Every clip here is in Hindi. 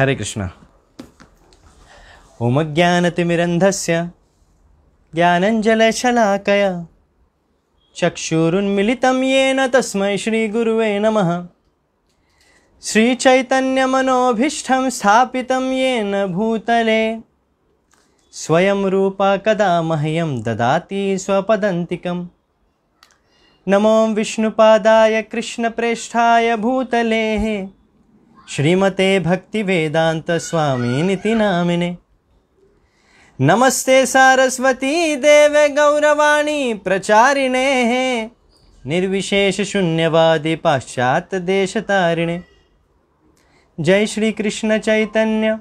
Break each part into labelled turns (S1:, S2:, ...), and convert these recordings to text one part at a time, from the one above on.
S1: हरे कृष्ण ओम ज्ञानतिमिरन्धस्य ज्ञानञ्जलशलाकया चक्षुरुन्मिलितं येन तस्मै श्रीगुरुवे नमः श्रीचैतन्यमनोभीष्टं स्थापितं येन भूतले स्वयं रूपा कदा मह्यं ददाति स्वपदन्तिकम् नमो विष्णुपादाय कृष्णप्रेष्ठाय भूतले श्रीमते भक्ति वेदांत स्वामी नीति नामिने नमस्ते सारस्वती देव गौरवाणी प्रचारिणे हैं निर्विशेष शून्यवादी पाश्चात्य देश तारिणे जय श्री कृष्ण चैतन्य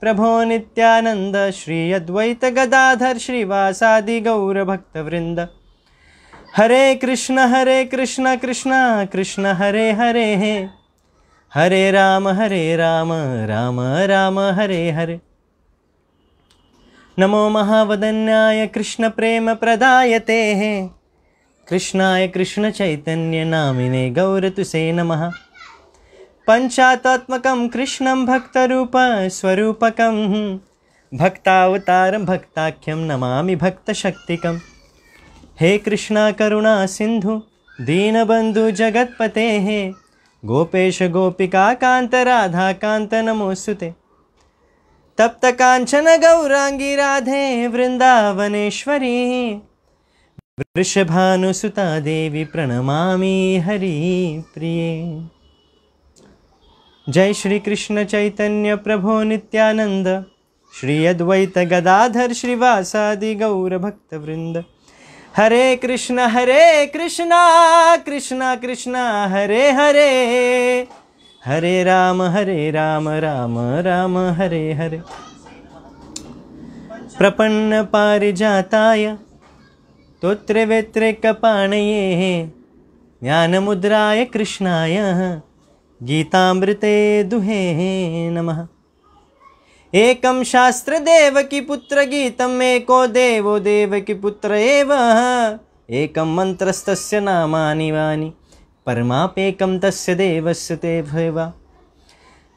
S1: प्रभो नित्यानंद श्री अद्वैत गदाधर श्रीवासादि गौरभक्तवृंद हरे कृष्ण हरे कृष्ण कृष्ण कृष्ण हरे हरे हे हरे राम हरे राम राम राम हरे हरे नमो महावदन्याय कृष्णप्रेमप्रदायते कृष्णाय कृष्णचैतन्यनामिने गौरतुसे नमः पञ्चात्मकं कृष्णं भक्तावतार भक्ताख्यम नमा भक्त भक्तशक्तिकं हे कृष्णा करुणा सिन्धु दीनबन्धुजगत्पतेः गोपेश गोपिका कांत राधा कांत नमोस्तुते तप्त कांचन गौरांगी राधे वृंदावनेश्वरी वृषभानुसुता देवी प्रणमा हरि प्रिय जय श्री कृष्ण चैतन्य प्रभो नित्यानंद श्री अद्वैत गदाधर श्रीवासादि गौरभक्तवृंद हरे कृष्ण हरे कृष्णा कृष्ण कृष्ण हरे हरे हरे राम हरे राम राम राम हरे हरे प्रपन्न पारिजाताय वेत्र कपाणये मुद्राय कृष्णाय गीतामृते दुहे नमः एकम शास्त्र देव की पुत्र गीतम एको देवो देव की पुत्र एव एकम मंत्रस्त नामानि वानि परमापेकम तस्य देवस्य ते भैवा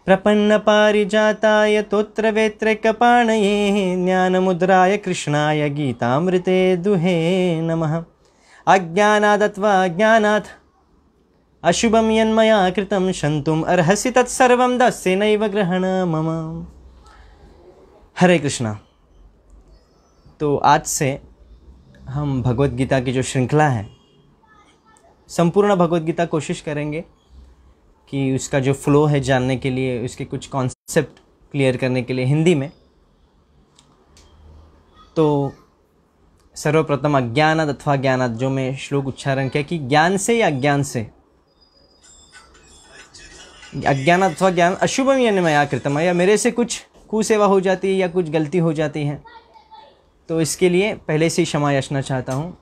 S1: प्रपन्नपारिजाताय तोत्रवेत्रे कपाणये कृष्णाय गीतामृते दुहे नमः अज्ञानादत्वा ज्ञानात् अशुभम यन्मया कृतं शन्तुम् अर्हसि तत्सर्वं दस्येनैव ग्रहण मम हरे कृष्णा तो आज से हम भगवत गीता की जो श्रृंखला है संपूर्ण भगवत गीता कोशिश करेंगे कि उसका जो फ्लो है जानने के लिए उसके कुछ कॉन्सेप्ट क्लियर करने के लिए हिंदी में तो सर्वप्रथम अज्ञान अथवा ज्ञानद जो मैं श्लोक उच्चारण किया कि ज्ञान से या अज्ञान से अज्ञान अथवा ज्ञान अशुभम या कृतम या मेरे से कुछ कुसेवा हो जाती है या कुछ गलती हो जाती है तो इसके लिए पहले से ही क्षमा याचना चाहता हूँ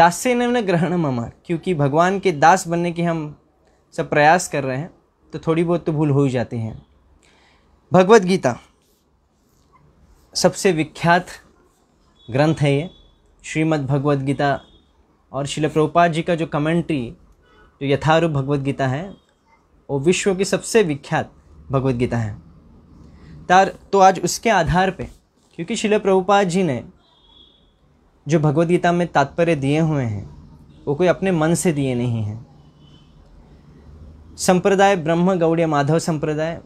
S1: दास्य न ग्रहण ममा क्योंकि भगवान के दास बनने के हम सब प्रयास कर रहे हैं तो थोड़ी बहुत तो भूल हो ही जाती है भगवत गीता सबसे विख्यात ग्रंथ है ये श्रीमद् भगवत गीता और शिल प्रोपा जी का जो कमेंट्री जो यथारूप भगवत गीता है वो विश्व की सबसे विख्यात भगवत गीता है तार तो आज उसके आधार पे क्योंकि शिल प्रभुपाद जी ने जो भगवत गीता में तात्पर्य दिए हुए हैं वो कोई अपने मन से दिए नहीं हैं संप्रदाय ब्रह्म गौड़ माधव संप्रदाय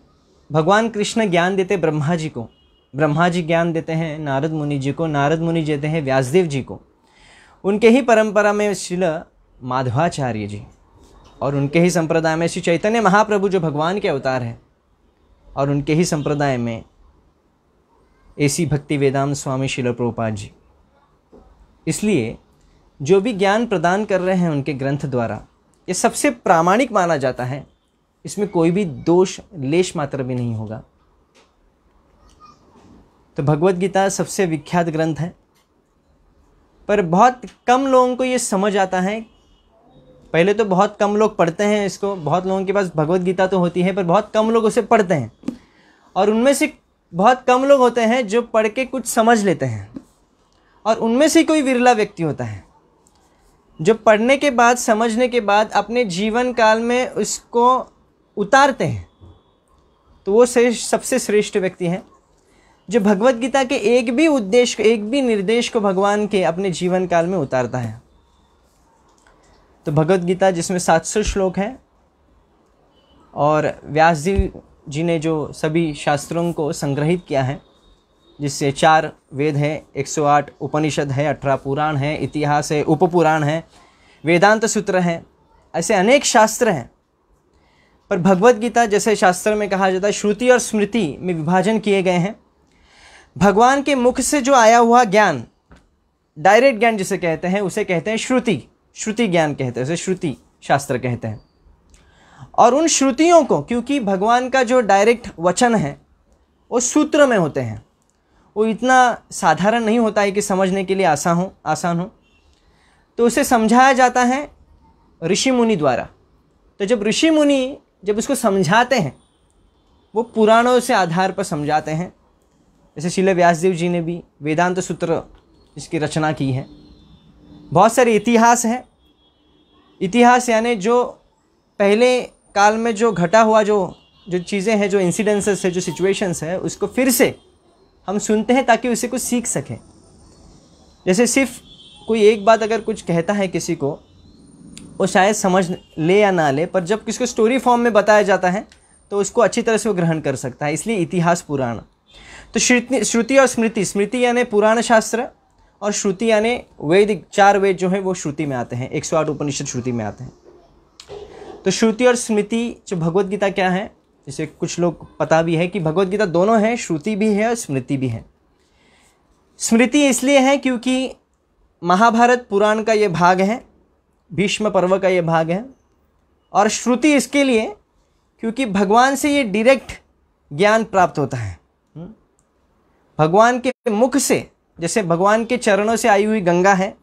S1: भगवान कृष्ण ज्ञान देते ब्रह्मा जी को ब्रह्मा जी ज्ञान देते हैं नारद मुनि जी को नारद मुनि देते हैं व्यासदेव जी को उनके ही परंपरा में शिल माधवाचार्य जी और उनके ही संप्रदाय में श्री चैतन्य महाप्रभु जो भगवान के अवतार हैं और उनके ही संप्रदाय में ऐसी भक्ति वेदांत स्वामी शिल प्रोपा जी इसलिए जो भी ज्ञान प्रदान कर रहे हैं उनके ग्रंथ द्वारा ये सबसे प्रामाणिक माना जाता है इसमें कोई भी दोष लेश मात्र भी नहीं होगा तो भगवत गीता सबसे विख्यात ग्रंथ है पर बहुत कम लोगों को ये समझ आता है पहले तो बहुत कम लोग पढ़ते हैं इसको बहुत लोगों के पास भगवत गीता तो होती है पर बहुत कम लोग उसे पढ़ते हैं और उनमें से बहुत कम लोग होते हैं जो पढ़ के कुछ समझ लेते हैं और उनमें से कोई विरला व्यक्ति होता है जो पढ़ने के बाद समझने के बाद अपने जीवन काल में उसको उतारते हैं तो वो श्रेष्ठ सबसे श्रेष्ठ व्यक्ति हैं जो भगवत गीता के एक भी उद्देश्य एक भी निर्देश को भगवान के अपने जीवन काल में उतारता है तो भगवत गीता जिसमें 700 श्लोक हैं और व्यास जी जी ने जो सभी शास्त्रों को संग्रहित किया है जिससे चार वेद हैं 108 उपनिषद है अठारह पुराण है इतिहास है उपपुराण है वेदांत सूत्र हैं ऐसे अनेक शास्त्र हैं पर भगवत गीता जैसे शास्त्र में कहा जाता है श्रुति और स्मृति में विभाजन किए गए हैं भगवान के मुख से जो आया हुआ ज्ञान डायरेक्ट ज्ञान जिसे कहते हैं उसे कहते हैं श्रुति श्रुति ज्ञान कहते हैं उसे श्रुति शास्त्र कहते हैं और उन श्रुतियों को क्योंकि भगवान का जो डायरेक्ट वचन है वो सूत्र में होते हैं वो इतना साधारण नहीं होता है कि समझने के लिए आसान हो आसान हो तो उसे समझाया जाता है ऋषि मुनि द्वारा तो जब ऋषि मुनि जब उसको समझाते हैं वो पुराणों से आधार पर समझाते हैं जैसे शिल व्यासदेव जी ने भी वेदांत सूत्र इसकी रचना की है बहुत सारे इतिहास हैं इतिहास यानी जो पहले काल में जो घटा हुआ जो जो चीज़ें हैं जो इंसिडेंसेस है जो सिचुएशंस है उसको फिर से हम सुनते हैं ताकि उसे कुछ सीख सकें जैसे सिर्फ कोई एक बात अगर कुछ कहता है किसी को वो शायद समझ ले या ना ले पर जब किसी को स्टोरी फॉर्म में बताया जाता है तो उसको अच्छी तरह से वो ग्रहण कर सकता है इसलिए इतिहास पुराण तो श्रुति श्रुति और स्मृति स्मृति यानी पुराण शास्त्र और श्रुति यानी वेद चार वेद जो हैं वो श्रुति में आते हैं एक सौ आठ उपनिषद श्रुति में आते हैं तो श्रुति और स्मृति जो भगवदगीता क्या है जिसे कुछ लोग पता भी है कि भगवदगीता दोनों हैं श्रुति भी है और स्मृति भी है स्मृति इसलिए है क्योंकि महाभारत पुराण का ये भाग है भीष्म पर्व का ये भाग है और श्रुति इसके लिए क्योंकि भगवान से ये डायरेक्ट ज्ञान प्राप्त होता है भगवान के मुख से जैसे भगवान के चरणों से आई हुई गंगा है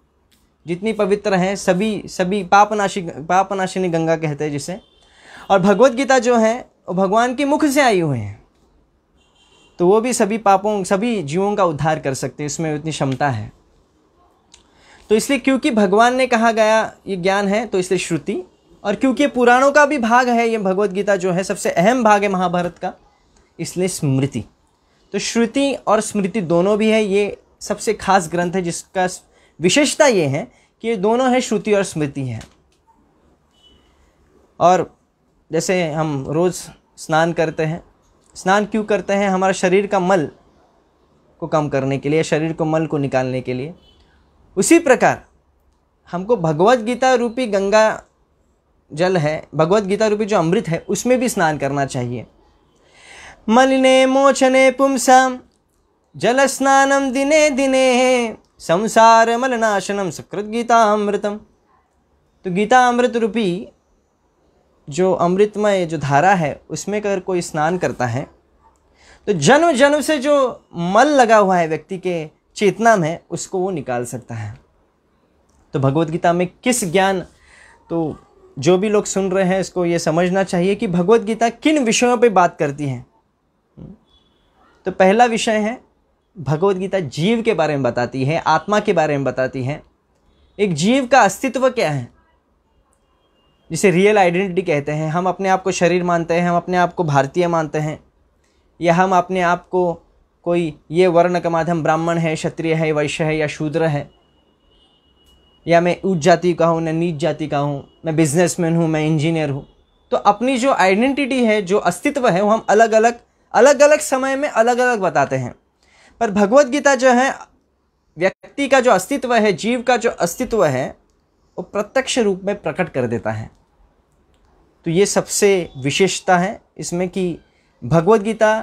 S1: जितनी पवित्र हैं सभी सभी पापनाशी पापनाशिनी गंगा कहते हैं जिसे और भगवत गीता जो है वो भगवान के मुख से आई हुए हैं तो वो भी सभी पापों सभी जीवों का उद्धार कर सकते हैं इसमें उतनी क्षमता है तो इसलिए क्योंकि भगवान ने कहा गया ये ज्ञान है तो इसलिए श्रुति और क्योंकि पुराणों का भी भाग है ये भगवत गीता जो है सबसे अहम भाग है महाभारत का इसलिए स्मृति तो श्रुति और स्मृति दोनों भी है ये सबसे खास ग्रंथ है जिसका विशेषता ये है कि ये दोनों है श्रुति और स्मृति है और जैसे हम रोज़ स्नान करते हैं स्नान क्यों करते हैं हमारा शरीर का मल को कम करने के लिए शरीर को मल को निकालने के लिए उसी प्रकार हमको भगवत गीता रूपी गंगा जल है भगवत गीता रूपी जो अमृत है उसमें भी स्नान करना चाहिए मलिने मोचने पुमसम जलस्नानं दिने दिने संसार मलनाशनम सुकृत गीता अमृतम तो गीता अमृत रूपी जो अमृतमय जो धारा है उसमें अगर कोई स्नान करता है तो जन्म जन्म से जो मल लगा हुआ है व्यक्ति के चेतना में उसको वो निकाल सकता है तो भगवत गीता में किस ज्ञान तो जो भी लोग सुन रहे हैं इसको ये समझना चाहिए कि भगवत गीता किन विषयों पे बात करती है तो पहला विषय है भगवत गीता जीव के बारे में बताती है आत्मा के बारे में बताती है एक जीव का अस्तित्व क्या है जिसे रियल आइडेंटिटी कहते हैं हम अपने आप को शरीर मानते हैं हम अपने आप को भारतीय मानते हैं या हम अपने आप को कोई ये वर्ण का माध्यम ब्राह्मण है क्षत्रिय है वैश्य है या शूद्र है या मैं उच्च जाति का हूँ मैं नीच जाति का हूँ मैं बिजनेसमैन हूँ मैं इंजीनियर हूँ तो अपनी जो आइडेंटिटी है जो अस्तित्व है वो हम अलग अलग अलग अलग समय में अलग अलग बताते हैं पर भगवत गीता जो है व्यक्ति का जो अस्तित्व है जीव का जो अस्तित्व है वो प्रत्यक्ष रूप में प्रकट कर देता है तो ये सबसे विशेषता है इसमें कि भगवत गीता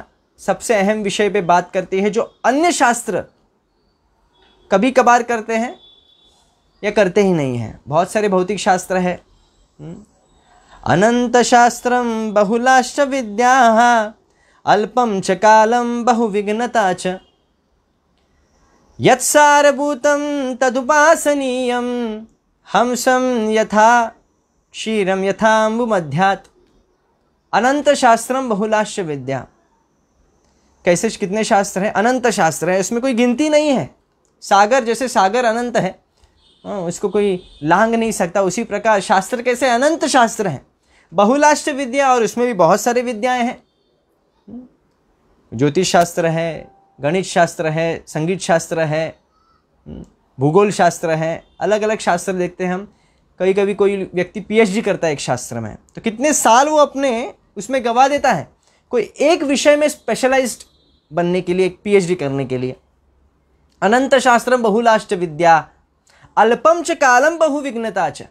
S1: सबसे अहम विषय पे बात करती है जो अन्य शास्त्र कभी कभार करते हैं या करते ही नहीं हैं बहुत सारे भौतिक शास्त्र है हम्म। अनंत शास्त्र बहुलाश्च विद्या अल्पम च कालम बहुविघ्नता च यत्सारभूत तदुपासनीय हमसम यथा क्षीरम यथाम्बुमध्यात् अनंत शास्त्रम बहुलाश्य विद्या कैसे कितने शास्त्र हैं अनंत शास्त्र है इसमें कोई गिनती नहीं है सागर जैसे सागर अनंत है उसको हाँ, कोई लांग नहीं सकता उसी प्रकार शास्त्र कैसे अनंत शास्त्र हैं बहुलाष्ट्र विद्या और उसमें भी बहुत सारी विद्याएं हैं ज्योतिष शास्त्र है गणित शास्त्र है संगीत शास्त्र है भूगोल शास्त्र है अलग अलग शास्त्र देखते हैं हम कभी कभी कोई व्यक्ति पीएचडी करता है एक शास्त्र में तो कितने साल वो अपने उसमें गवा देता है कोई एक विषय में स्पेशलाइज्ड बनने के लिए एक पीएचडी करने के लिए अनंत शास्त्र बहुलाष्ट विद्या अल्पम च कालम बहुविघ्नता च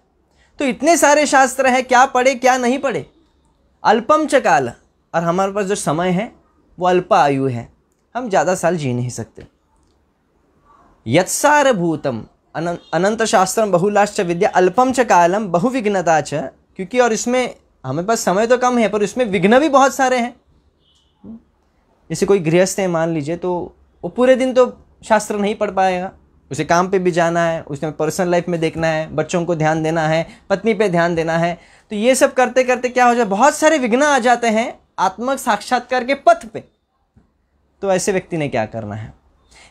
S1: तो इतने सारे शास्त्र हैं क्या पढ़े क्या नहीं पढ़े अल्पम च काल और हमारे पास जो समय है वो अल्प आयु है हम ज़्यादा साल जी नहीं सकते यत्सारभूतम अनंत शास्त्रम बहुलाश्च विद्या अल्पम च कालम बहुविघ्नता च क्योंकि और इसमें हमें पास समय तो कम है पर इसमें विघ्न भी बहुत सारे हैं जैसे कोई गृहस्थ है मान लीजिए तो वो पूरे दिन तो शास्त्र नहीं पढ़ पाएगा उसे काम पे भी जाना है उसने पर्सनल लाइफ में देखना है बच्चों को ध्यान देना है पत्नी पे ध्यान देना है तो ये सब करते करते क्या हो जाए बहुत सारे विघ्न आ जाते हैं आत्मक साक्षात्कार के पथ पे तो ऐसे व्यक्ति ने क्या करना है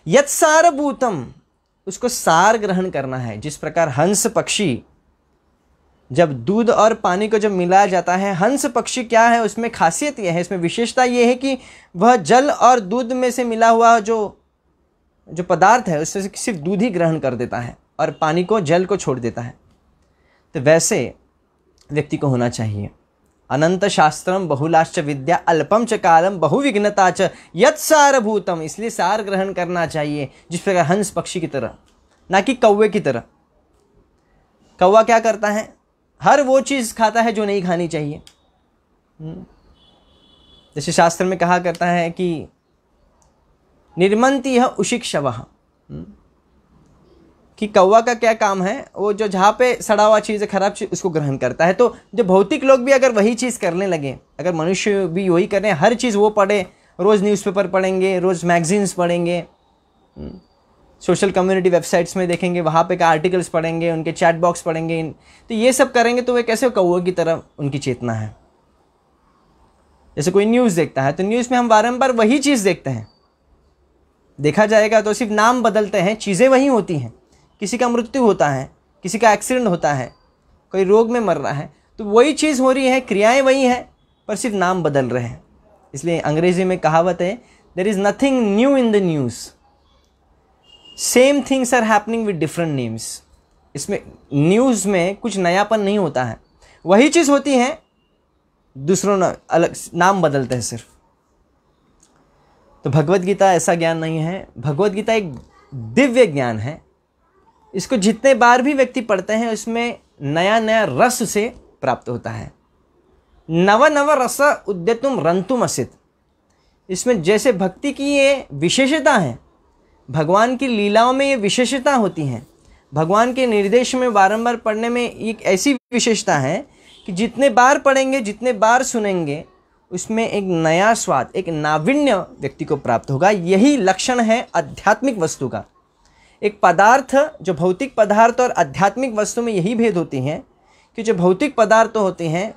S1: यत सारभूतम उसको सार ग्रहण करना है जिस प्रकार हंस पक्षी जब दूध और पानी को जब मिलाया जाता है हंस पक्षी क्या है उसमें खासियत यह है इसमें विशेषता यह है कि वह जल और दूध में से मिला हुआ जो जो पदार्थ है उसमें से सिर्फ दूध ही ग्रहण कर देता है और पानी को जल को छोड़ देता है तो वैसे व्यक्ति को होना चाहिए अनंत शास्त्रम बहुलाश्च विद्या अल्पम च कालम बहुविघ्नता च यत इसलिए सार ग्रहण करना चाहिए जिस प्रकार हंस पक्षी की तरह ना कि कौवे की तरह कौवा क्या करता है हर वो चीज़ खाता है जो नहीं खानी चाहिए हम्म। जैसे शास्त्र में कहा करता है कि निर्मंती है उशिक्षव हम्म। कि कौवा का क्या काम है वो जो जहाँ पे सड़ा हुआ चीज़ है खराब चीज़ उसको ग्रहण करता है तो जो भौतिक लोग भी अगर वही चीज़ करने लगे अगर मनुष्य भी वही करें हर चीज़ वो पढ़े रोज़ न्यूज़पेपर पढ़ेंगे रोज़ मैगजीन्स पढ़ेंगे सोशल कम्युनिटी वेबसाइट्स में देखेंगे वहाँ पे का आर्टिकल्स पढ़ेंगे उनके चैट बॉक्स पढ़ेंगे तो ये सब करेंगे तो वे कैसे कौए की तरह उनकी चेतना है जैसे कोई न्यूज़ देखता है तो न्यूज़ में हम बारम्बार वही चीज़ देखते हैं देखा जाएगा तो सिर्फ नाम बदलते हैं चीज़ें वही होती हैं किसी का मृत्यु होता है किसी का एक्सीडेंट होता है कोई रोग में मर रहा है तो वही चीज़ हो रही है क्रियाएं वही हैं पर सिर्फ नाम बदल रहे हैं इसलिए अंग्रेजी में कहावत है there is nothing new in the news same things are happening with different names इसमें न्यूज़ में कुछ नयापन नहीं होता है वही चीज़ होती है दूसरों ना, अलग नाम बदलते हैं सिर्फ तो भगवत गीता ऐसा ज्ञान नहीं है भगवत गीता एक दिव्य ज्ञान है इसको जितने बार भी व्यक्ति पढ़ते हैं उसमें नया नया रस से प्राप्त होता है नव नव रस उद्यतुम रंतुम असित इसमें जैसे भक्ति की ये विशेषता है भगवान की लीलाओं में ये विशेषता होती हैं भगवान के निर्देश में बारंबार पढ़ने में एक ऐसी विशेषता है कि जितने बार पढ़ेंगे जितने बार सुनेंगे उसमें एक नया स्वाद एक नाविन्य व्यक्ति को प्राप्त होगा यही लक्षण है आध्यात्मिक वस्तु का एक पदार्थ जो भौतिक पदार्थ और आध्यात्मिक वस्तु में यही भेद होते हैं कि जो भौतिक पदार्थ होते हैं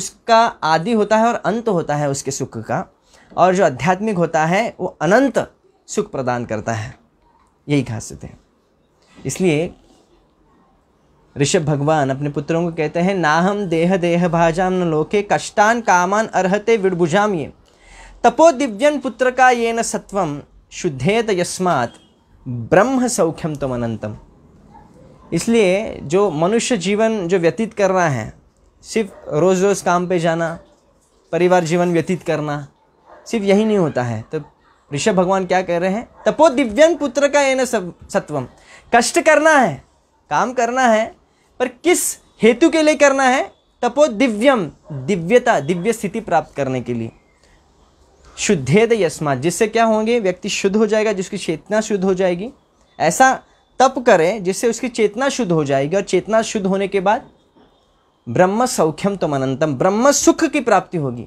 S1: उसका आदि होता है और अंत होता है उसके सुख का और जो आध्यात्मिक होता है वो अनंत सुख प्रदान करता है यही खासियत है इसलिए ऋषभ भगवान अपने पुत्रों को कहते हैं नाहम देह देह भाजाम न लोके कष्टान कामान अर्हते विड़भुजाम ये तपो दिव्यन पुत्र का ये न सत्वम शुद्धेत यस्मात् ब्रह्म सौख्यम तुम अनंतम इसलिए जो मनुष्य जीवन जो व्यतीत कर रहा है सिर्फ रोज़ रोज़ काम पे जाना परिवार जीवन व्यतीत करना सिर्फ यही नहीं होता है तो ऋषभ भगवान क्या कह रहे हैं तपो दिव्यंग पुत्र का ये न सत्वम कष्ट करना है काम करना है पर किस हेतु के लिए करना है तपो दिव्यम दिव्यता दिव्य स्थिति प्राप्त करने के लिए शुद्धेद यस्मा जिससे क्या होंगे व्यक्ति शुद्ध हो जाएगा जिसकी चेतना शुद्ध हो जाएगी ऐसा तप करें जिससे उसकी चेतना शुद्ध हो जाएगी और चेतना शुद्ध होने के बाद ब्रह्म सौख्यम तुम अनंतम ब्रह्म सुख की प्राप्ति होगी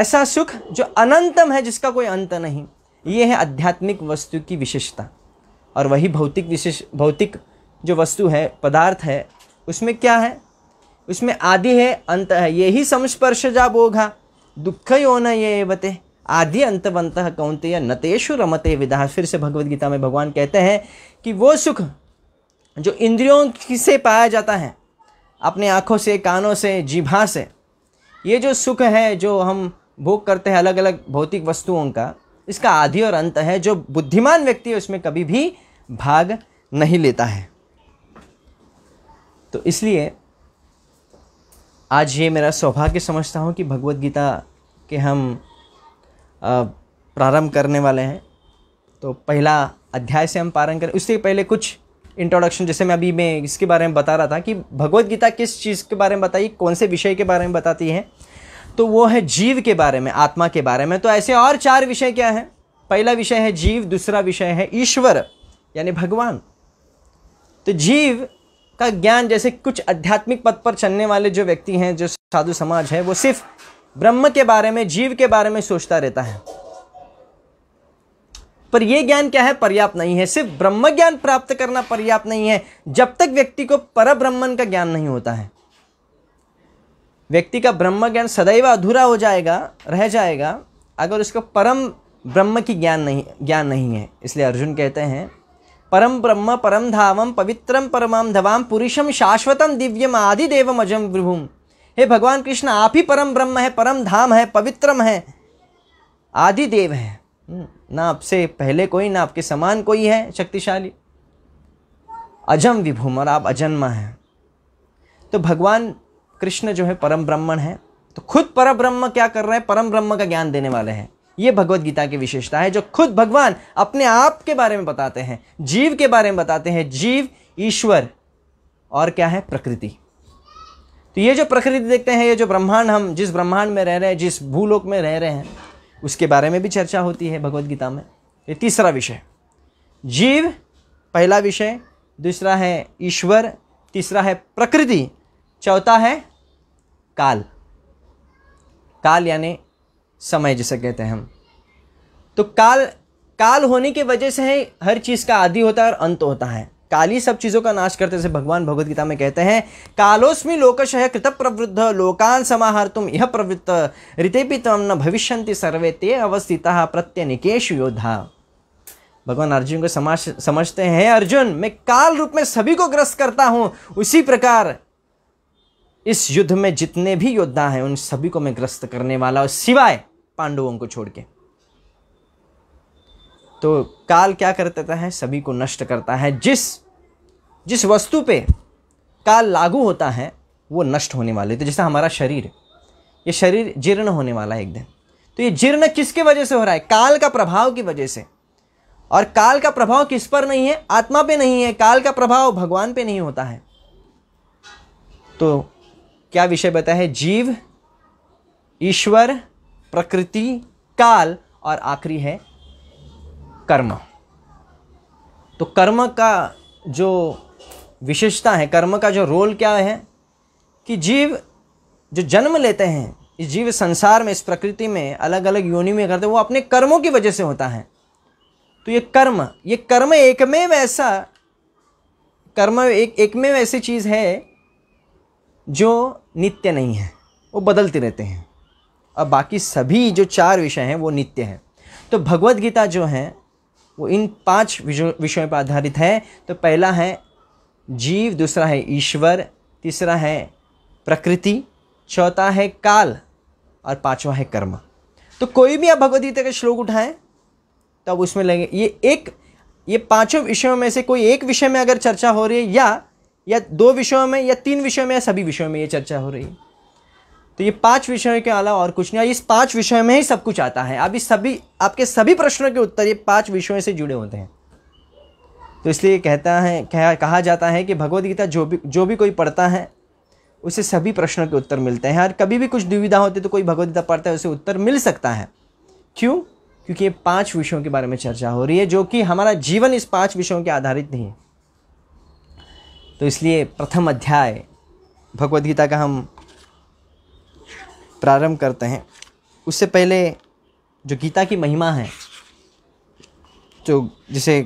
S1: ऐसा सुख जो अनंतम है जिसका कोई अंत नहीं ये है आध्यात्मिक वस्तु की विशेषता और वही भौतिक विशेष भौतिक जो वस्तु है पदार्थ है उसमें क्या है उसमें आदि है अंत है यही समस्पर्श जा बोघा दुख होना ये बते बंत अंतवंत या नतेशु रमते विदा फिर से भगवत गीता में भगवान कहते हैं कि वो सुख जो इंद्रियों से पाया जाता है अपने आँखों से कानों से जीभा से ये जो सुख है जो हम भोग करते हैं अलग अलग भौतिक वस्तुओं का इसका आधी और अंत है जो बुद्धिमान व्यक्ति है उसमें कभी भी भाग नहीं लेता है तो इसलिए आज ये मेरा सौभाग्य समझता हूँ कि भगवत गीता के हम प्रारंभ करने वाले हैं तो पहला अध्याय से हम प्रारंभ करें उससे पहले कुछ इंट्रोडक्शन जैसे मैं अभी मैं इसके बारे में बता रहा था कि भगवत गीता किस चीज़ के बारे में बताई कौन से विषय के बारे में बताती है तो वो है जीव के बारे में आत्मा के बारे में तो ऐसे और चार विषय क्या हैं पहला विषय है जीव दूसरा विषय है ईश्वर यानी भगवान तो जीव का ज्ञान जैसे कुछ आध्यात्मिक पद पर चलने वाले जो व्यक्ति हैं जो साधु समाज है वो सिर्फ ब्रह्म के बारे में जीव के बारे में सोचता रहता है पर यह ज्ञान क्या है पर्याप्त नहीं है सिर्फ ब्रह्म ज्ञान प्राप्त करना पर्याप्त नहीं है जब तक व्यक्ति को पर ब्रह्मन का ज्ञान नहीं होता है व्यक्ति का ब्रह्म ज्ञान सदैव अधूरा हो जाएगा रह जाएगा अगर उसको परम ब्रह्म की ज्ञान नहीं ज्ञान नहीं है इसलिए अर्जुन कहते हैं परम ब्रह्म परम धामम पवित्रम परमाम धवाम पुरुषम शाश्वतम दिव्यम आदिदेवम अजम विभुम हे भगवान कृष्ण आप ही परम ब्रह्म है परम धाम है पवित्रम है आदिदेव है हम्म, ना आपसे पहले कोई ना आपके समान कोई है शक्तिशाली अजम विभुम और आप अजन्मा हैं तो भगवान कृष्ण जो है परम ब्रह्मण है तो खुद पर ब्रह्म क्या कर रहे हैं परम ब्रह्म का ज्ञान देने वाले हैं ये भगवत गीता की विशेषता है जो खुद भगवान अपने आप के बारे में बताते हैं जीव के बारे में बताते हैं जीव ईश्वर और क्या है प्रकृति तो ये जो प्रकृति देखते हैं ये जो ब्रह्मांड हम जिस ब्रह्मांड में रह रहे हैं जिस भूलोक में रह रहे हैं उसके बारे में भी चर्चा होती है भगवत गीता में ये तीसरा विषय जीव पहला विषय दूसरा है ईश्वर तीसरा है प्रकृति चौथा है काल काल यानी समय जिसे कहते हैं हम तो काल काल होने की वजह से हर चीज़ का आदि होता है और अंत होता है काली सब चीज़ों का नाश करते जैसे भगवान भगवदगीता में कहते हैं कालोस्मी लोकश है कृत प्रवृद्ध लोकान समाहर तुम यह प्रवृत्त ऋतेपि तम न भविष्य सर्वे ते अवस्थिता प्रत्यनिकेश योद्धा भगवान अर्जुन को समाज समझते हैं अर्जुन मैं काल रूप में सभी को ग्रस्त करता हूँ उसी प्रकार इस युद्ध में जितने भी योद्धा हैं उन सभी को मैं ग्रस्त करने वाला और सिवाय पांडवों को छोड़ के तो काल क्या कर देता है सभी को नष्ट करता है जिस जिस वस्तु पे काल लागू होता है वो नष्ट होने वाले तो जैसा हमारा शरीर ये शरीर जीर्ण होने वाला है एक दिन तो ये जीर्ण किसके वजह से हो रहा है काल का प्रभाव की वजह से और काल का प्रभाव किस पर नहीं है आत्मा पे नहीं है काल का प्रभाव भगवान पे नहीं होता है तो क्या विषय बताया है जीव ईश्वर प्रकृति काल और आखिरी है कर्म तो कर्म का जो विशेषता है कर्म का जो रोल क्या है कि जीव जो जन्म लेते हैं इस जीव संसार में इस प्रकृति में अलग अलग योनि में करते हैं वो अपने कर्मों की वजह से होता है तो ये कर्म ये कर्म एक में वैसा कर्म एक एक में वैसी चीज़ है जो नित्य नहीं है वो बदलते रहते हैं और बाकी सभी जो चार विषय हैं वो नित्य हैं तो भगवत गीता जो है वो इन पांच विषयों पर आधारित है तो पहला है जीव दूसरा है ईश्वर तीसरा है प्रकृति चौथा है काल और पांचवा है कर्म तो कोई भी आप भगवदगीता का श्लोक उठाएं तब उसमें लगे ये एक ये पांचों विषयों में से कोई एक विषय में अगर चर्चा हो रही है या या दो विषयों में या तीन विषयों में या सभी विषयों में ये चर्चा हो रही है तो ये पांच विषयों के अलावा और कुछ नहीं इस पांच विषय में ही सब कुछ आता है अभी सभी आपके सभी प्रश्नों के उत्तर ये पांच विषयों से जुड़े होते हैं तो इसलिए कहता है कह, कहा जाता है कि भगवदगीता जो भी जो भी कोई पढ़ता है उसे सभी प्रश्नों के उत्तर मिलते हैं और कभी भी कुछ दुविधा होती तो कोई भगवदगीता पढ़ता है उसे उत्तर मिल सकता है क्यों क्योंकि ये पाँच विषयों के बारे में चर्चा हो रही है जो कि हमारा जीवन इस पाँच विषयों के आधारित नहीं है तो इसलिए प्रथम अध्याय भगवद गीता का हम प्रारंभ करते हैं उससे पहले जो गीता की महिमा है जो जिसे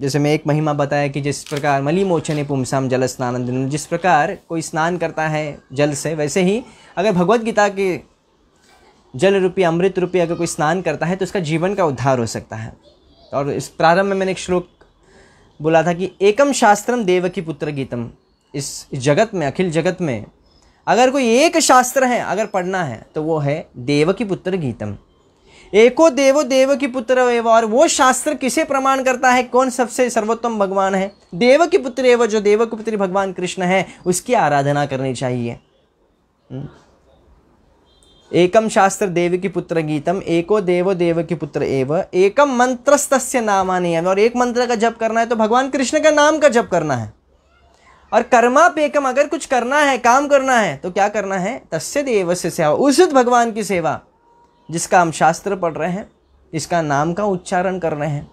S1: जैसे मैं एक महिमा बताया कि जिस प्रकार मली मोचने पुमसाम जल स्नान जिस प्रकार कोई स्नान करता है जल से वैसे ही अगर भगवत गीता के जल रूपी अमृत रूपी अगर कोई स्नान करता है तो उसका जीवन का उद्धार हो सकता है और इस प्रारंभ में मैंने एक श्लोक बोला था कि एकम शास्त्रम देव की पुत्र गीतम इस जगत में अखिल जगत में अगर कोई एक शास्त्र है अगर पढ़ना है तो वो है देव की पुत्र गीतम एको देवो देव की पुत्र एव और वो शास्त्र किसे प्रमाण करता है कौन सबसे सर्वोत्तम भगवान है देव की पुत्र एव जो देव की पुत्री भगवान कृष्ण है उसकी आराधना करनी चाहिए हम्म। एकम शास्त्र देव की पुत्र गीतम एको देव देव की पुत्र एव एकम मंत्रस्तस्य नाम हमें और एक मंत्र का जप करना है तो भगवान कृष्ण का नाम का जप करना है और कर्मा पेकम अगर कुछ करना है काम करना है तो क्या करना है तस्य देव से सेवा उस भगवान की सेवा जिसका हम शास्त्र पढ़ रहे हैं इसका नाम का उच्चारण कर रहे हैं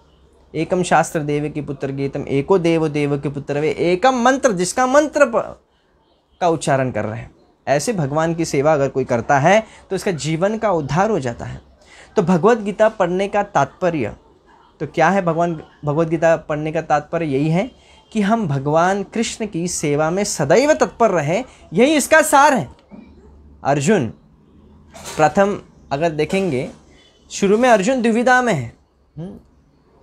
S1: एकम शास्त्र देव की पुत्र गीतम एको देव देव की पुत्र वे एकम मंत्र जिसका मंत्र का उच्चारण कर रहे हैं ऐसे भगवान की सेवा अगर कोई करता है तो इसका जीवन का उद्धार हो जाता है तो भगवत गीता पढ़ने का तात्पर्य तो क्या है भगवान भगवत गीता पढ़ने का तात्पर्य यही है कि हम भगवान कृष्ण की सेवा में सदैव तत्पर रहें यही इसका सार है अर्जुन प्रथम अगर देखेंगे शुरू में अर्जुन दुविधा में है हम्म,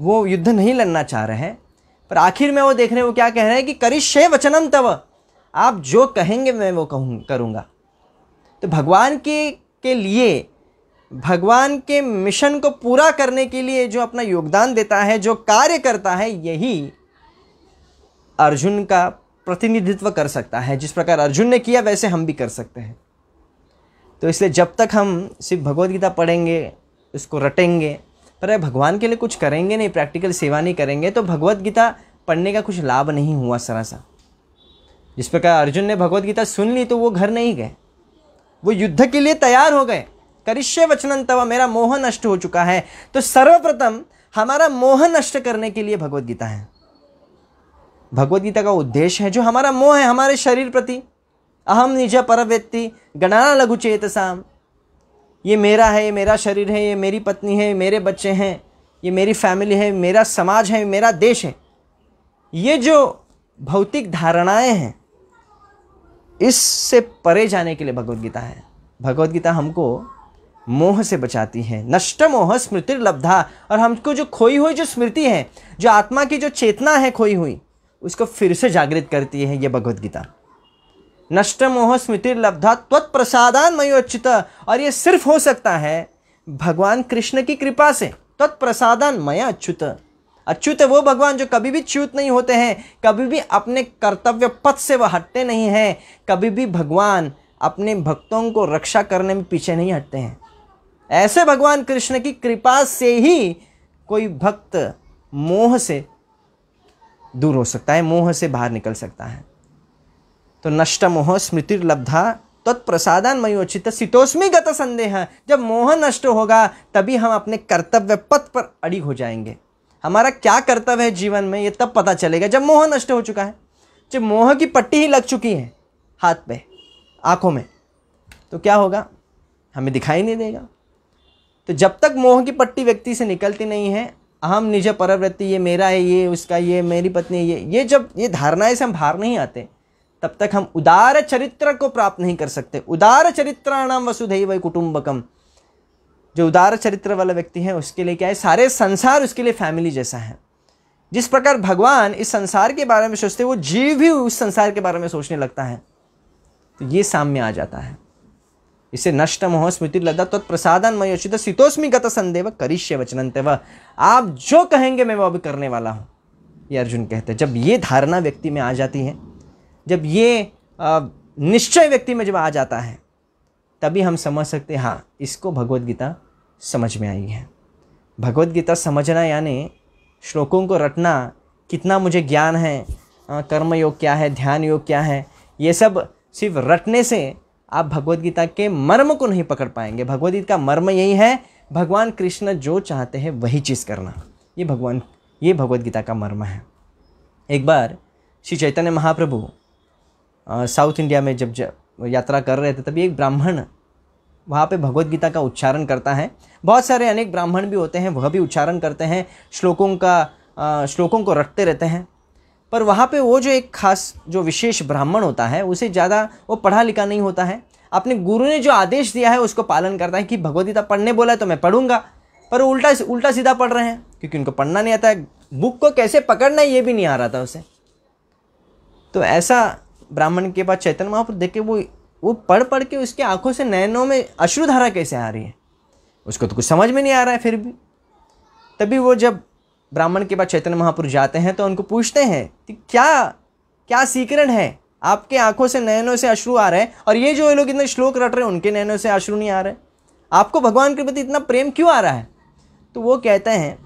S1: वो युद्ध नहीं लड़ना चाह रहे हैं पर आखिर में वो देख रहे हैं वो क्या कह रहे हैं कि करिष्य वचनम तव आप जो कहेंगे मैं वो कहूँ करूँगा तो भगवान के के लिए भगवान के मिशन को पूरा करने के लिए जो अपना योगदान देता है जो कार्य करता है यही अर्जुन का प्रतिनिधित्व कर सकता है जिस प्रकार अर्जुन ने किया वैसे हम भी कर सकते हैं तो इसलिए जब तक हम सिर्फ भगवदगीता पढ़ेंगे उसको रटेंगे पर भगवान के लिए कुछ करेंगे नहीं प्रैक्टिकल सेवा नहीं करेंगे तो भगवदगीता पढ़ने का कुछ लाभ नहीं हुआ सरासा जिस प्रकार अर्जुन ने भगवत गीता सुन ली तो वो घर नहीं गए वो युद्ध के लिए तैयार हो गए करिष्य वचनन तवा मेरा मोह नष्ट हो चुका है तो सर्वप्रथम हमारा मोह नष्ट करने के लिए भगवत गीता है भगवत गीता का उद्देश्य है जो हमारा मोह है हमारे शरीर प्रति अहम निज पर व्यक्ति गणाना लघु चेतसाम ये मेरा है ये मेरा शरीर है ये मेरी पत्नी है मेरे बच्चे हैं ये मेरी फैमिली है मेरा समाज है मेरा देश है ये जो भौतिक धारणाएं हैं इससे परे जाने के लिए भगवत गीता है भगवत गीता हमको मोह से बचाती है नष्ट मोह स्मृति लब्धा और हमको जो खोई हुई जो स्मृति है जो आत्मा की जो चेतना है खोई हुई उसको फिर से जागृत करती है ये भगवत गीता नष्ट मोह स्मृति लब्धा त्वत्प्रसादान मयोचित और ये सिर्फ हो सकता है भगवान कृष्ण की कृपा से तत्प्रसादान मया अच्युत अच्युत है वो भगवान जो कभी भी च्युत नहीं होते हैं कभी भी अपने कर्तव्य पथ से वह हटते नहीं हैं कभी भी भगवान अपने भक्तों को रक्षा करने में पीछे नहीं हटते हैं ऐसे भगवान कृष्ण की कृपा से ही कोई भक्त मोह से दूर हो सकता है मोह से बाहर निकल सकता है तो नष्ट मोह लब्धा तत्प्रसादान तो मयोचित शीतोष्मी गत संदेह जब मोह नष्ट होगा तभी हम अपने कर्तव्य पथ पर अड़ी हो जाएंगे हमारा क्या कर्तव्य है जीवन में ये तब पता चलेगा जब मोह नष्ट हो चुका है जब मोह की पट्टी ही लग चुकी है हाथ पे आंखों में तो क्या होगा हमें दिखाई नहीं देगा तो जब तक मोह की पट्टी व्यक्ति से निकलती नहीं है अहम निज परवृत्ति ये मेरा है ये उसका ये मेरी पत्नी ये ये जब ये धारणाएं से हम बाहर नहीं आते तब तक हम उदार चरित्र को प्राप्त नहीं कर सकते उदार चरित्राणाम वसुधैव कुटुंबकम जो उदार चरित्र वाला व्यक्ति है उसके लिए क्या है सारे संसार उसके लिए फैमिली जैसा है जिस प्रकार भगवान इस संसार के बारे में सोचते वो जीव भी उस संसार के बारे में सोचने लगता है तो ये सामने आ जाता है इसे नष्ट मोह स्मृति लदा तो प्रसादन मयोचित शीतोष्मी गत संदेव करिष्य वचनंत व आप जो कहेंगे मैं वो अभी करने वाला हूँ ये अर्जुन कहते हैं जब ये धारणा व्यक्ति में आ जाती है जब ये निश्चय व्यक्ति में जब आ जाता है तभी हम समझ सकते हैं हाँ इसको भगवद्गीता गीता समझ में आई है भगवत गीता समझना यानी श्लोकों को रटना कितना मुझे ज्ञान है कर्म योग क्या है ध्यान योग क्या है ये सब सिर्फ रटने से आप भगवत गीता के मर्म को नहीं पकड़ पाएंगे भगवत गीता का मर्म यही है भगवान कृष्ण जो चाहते हैं वही चीज़ करना ये भगवान ये भगवत गीता का मर्म है एक बार श्री चैतन्य महाप्रभु साउथ इंडिया में जब, जब यात्रा कर रहे थे तभी एक ब्राह्मण वहाँ पे भगवत गीता का उच्चारण करता है बहुत सारे अनेक ब्राह्मण भी होते हैं वह भी उच्चारण करते हैं श्लोकों का श्लोकों को रटते रहते हैं पर वहाँ पे वो जो एक खास जो विशेष ब्राह्मण होता है उसे ज़्यादा वो पढ़ा लिखा नहीं होता है अपने गुरु ने जो आदेश दिया है उसको पालन करता है कि भगवदगीता पढ़ने बोला है तो मैं पढ़ूंगा पर वो उल्टा उल्टा सीधा पढ़ रहे हैं क्योंकि उनको पढ़ना नहीं आता है बुक को कैसे पकड़ना है ये भी नहीं आ रहा था उसे तो ऐसा ब्राह्मण के बाद चैतन्य महापुर देख के वो वो पढ़ पढ़ के उसकी आंखों से नयनों में अश्रुधारा कैसे आ रही है उसको तो कुछ समझ में नहीं आ रहा है फिर भी तभी वो जब ब्राह्मण के बाद चैतन्य महापुरुष जाते हैं तो उनको पूछते हैं कि क्या क्या सीकरण है आपके आंखों से नैनों से अश्रु आ रहे हैं और ये जो लोग इतने श्लोक रट रहे हैं उनके नयनों से अश्रु नहीं आ रहे आपको भगवान के प्रति इतना प्रेम क्यों आ रहा है तो वो कहते हैं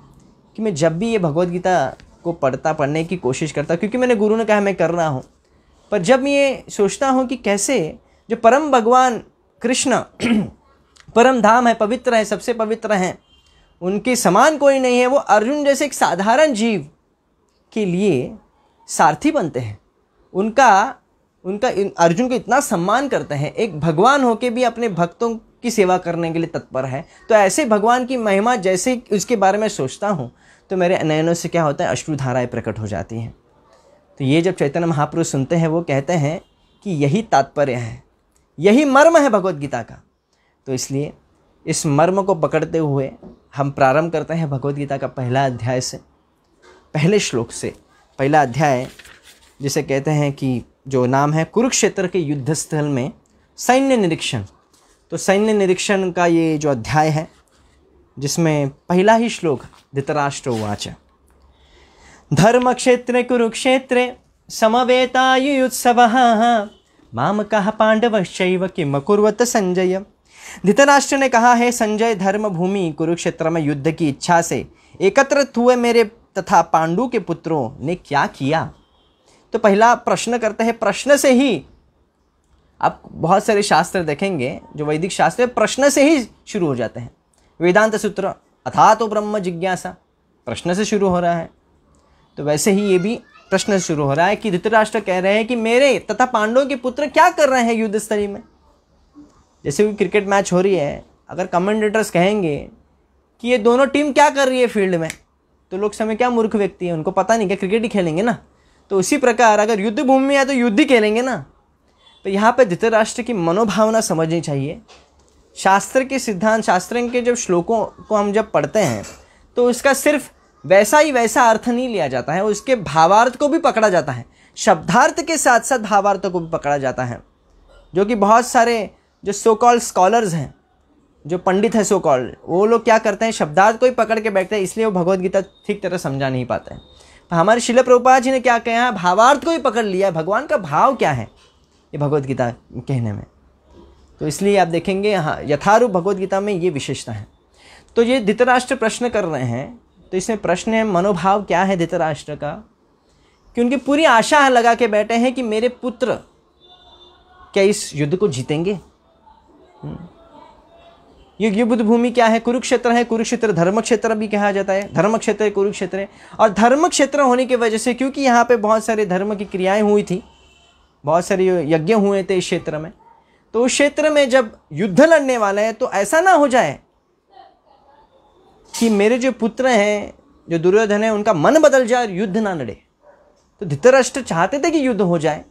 S1: कि मैं जब भी ये भगवत गीता को पढ़ता पढ़ने की कोशिश करता क्योंकि मैंने गुरु ने कहा मैं कर रहा हूँ पर जब मैं ये सोचता हूँ कि कैसे जो परम भगवान कृष्ण परम धाम है पवित्र है सबसे पवित्र हैं उनके समान कोई नहीं है वो अर्जुन जैसे एक साधारण जीव के लिए सारथी बनते हैं उनका उनका अर्जुन को इतना सम्मान करते हैं एक भगवान होके भी अपने भक्तों की सेवा करने के लिए तत्पर है तो ऐसे भगवान की महिमा जैसे उसके बारे में सोचता हूँ तो मेरे नयनों से क्या होता है अश्रुधाराएँ प्रकट हो जाती हैं तो ये जब चैतन्य महापुरुष सुनते हैं वो कहते हैं कि यही तात्पर्य है यही मर्म है भगवत गीता का तो इसलिए इस मर्म को पकड़ते हुए हम प्रारंभ करते हैं भगवत गीता का पहला अध्याय से पहले श्लोक से पहला अध्याय जिसे कहते हैं कि जो नाम है कुरुक्षेत्र के युद्ध स्थल में सैन्य निरीक्षण तो सैन्य निरीक्षण का ये जो अध्याय है जिसमें पहला ही श्लोक धृतराष्ट्र उवाच कुरुक्षेत्र कुरुक्षेत्रे समवेतायुयुत्सवः पांडव शैव किम कुर्वत संजय धृतराष्ट्र ने कहा है संजय धर्म भूमि कुरुक्षेत्र में युद्ध की इच्छा से एकत्रित हुए मेरे तथा पांडु के पुत्रों ने क्या किया तो पहला प्रश्न करते हैं प्रश्न से ही आप बहुत सारे शास्त्र देखेंगे जो वैदिक शास्त्र प्रश्न से ही शुरू हो जाते हैं वेदांत सूत्र अथा तो ब्रह्म जिज्ञासा प्रश्न से शुरू हो रहा है तो वैसे ही ये भी प्रश्न शुरू हो रहा है कि धृतराष्ट्र कह रहे हैं कि मेरे तथा पांडवों के पुत्र क्या कर रहे हैं युद्ध स्थली में जैसे कोई क्रिकेट मैच हो रही है अगर कमेंटेटर्स कहेंगे कि ये दोनों टीम क्या कर रही है फील्ड में तो लोग समय क्या मूर्ख व्यक्ति है उनको पता नहीं क्या क्रिकेट ही खेलेंगे ना तो उसी प्रकार अगर युद्ध भूमि में आए तो युद्ध ही खेलेंगे ना तो यहाँ पर धृतराष्ट्र की मनोभावना समझनी चाहिए शास्त्र के सिद्धांत शास्त्र के जब श्लोकों को हम जब पढ़ते हैं तो उसका सिर्फ वैसा ही वैसा अर्थ नहीं लिया जाता है उसके भावार्थ को भी पकड़ा जाता है शब्दार्थ के साथ साथ भावार्थ को भी पकड़ा जाता है जो कि बहुत सारे जो सो कॉल स्कॉलर्स हैं जो पंडित है सो कॉल वो लोग क्या करते हैं शब्दार्थ को ही पकड़ के बैठते हैं इसलिए वो भगवदगीता ठीक तरह समझा नहीं पाते हैं तो हमारे शिल प्रभुपा जी ने क्या कहा हाँ, भावार्थ को ही पकड़ लिया है भगवान का भाव क्या है ये भगवदगीता कहने में तो इसलिए आप देखेंगे यहाँ यथारूप भगवदगीता में ये विशेषता है तो ये धृतराष्ट्र प्रश्न कर रहे हैं तो इसमें प्रश्न है मनोभाव क्या है धृतराष्ट्र का कि उनकी पूरी आशा लगा के बैठे हैं कि मेरे पुत्र क्या इस युद्ध को जीतेंगे हम्म। ये युद्ध भूमि क्या है कुरुक्षेत्र है कुरुक्षेत्र धर्म क्षेत्र भी कहा जाता है धर्म क्षेत्र कुरुक्षेत्र है और धर्म क्षेत्र होने की वजह से क्योंकि यहाँ पे बहुत सारे धर्म की क्रियाएं हुई थी बहुत सारे यज्ञ हुए थे इस क्षेत्र में तो उस क्षेत्र में जब युद्ध लड़ने वाला है तो ऐसा ना हो जाए कि मेरे जो पुत्र हैं जो दुर्योधन है उनका मन बदल जाए और युद्ध ना लड़े तो धृतराष्ट्र चाहते थे कि युद्ध हो जाए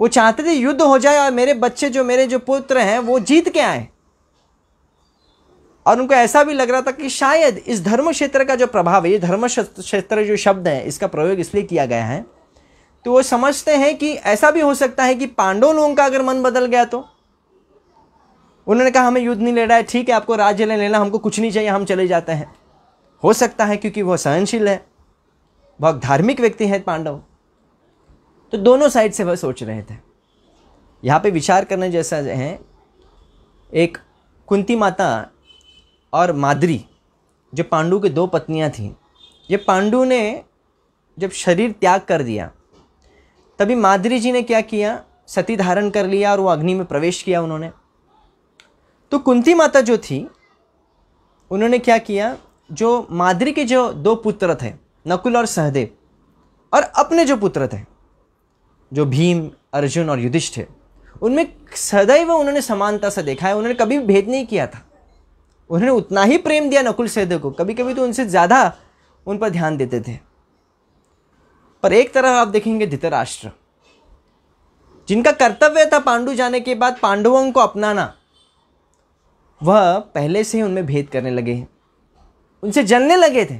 S1: वो चाहते थे युद्ध हो जाए और मेरे बच्चे जो मेरे जो पुत्र हैं वो जीत के आए और उनको ऐसा भी लग रहा था कि शायद इस धर्म क्षेत्र का जो प्रभाव है ये धर्म क्षेत्र जो शब्द है इसका प्रयोग इसलिए किया गया है तो वो समझते हैं कि ऐसा भी हो सकता है कि पांडव लोगों का अगर मन बदल गया तो उन्होंने कहा हमें युद्ध नहीं लेना है ठीक है आपको राज्य ले लेना हमको कुछ नहीं चाहिए हम चले जाते हैं हो सकता है क्योंकि वह सहनशील है बहुत धार्मिक व्यक्ति है पांडव तो दोनों साइड से वह सोच रहे थे यहाँ पे विचार करने जैसा है एक कुंती माता और माद्री जो पांडु के दो पत्नियाँ थीं ये पांडु ने जब शरीर त्याग कर दिया तभी माधुरी जी ने क्या किया सती धारण कर लिया और वो अग्नि में प्रवेश किया उन्होंने तो कुंती माता जो थी उन्होंने क्या किया जो माद्री के जो दो पुत्र थे नकुल और सहदेव और अपने जो पुत्र थे जो भीम अर्जुन और युधिष्ठ थे उनमें सदैव उन्होंने समानता से देखा है उन्होंने कभी भेद नहीं किया था उन्होंने उतना ही प्रेम दिया नकुल सहदेव को कभी कभी तो उनसे ज़्यादा उन पर ध्यान देते थे पर एक तरह आप देखेंगे धितराष्ट्र जिनका कर्तव्य था पांडु जाने के बाद पांडवों को अपनाना वह पहले से ही उनमें भेद करने लगे हैं उनसे जलने लगे थे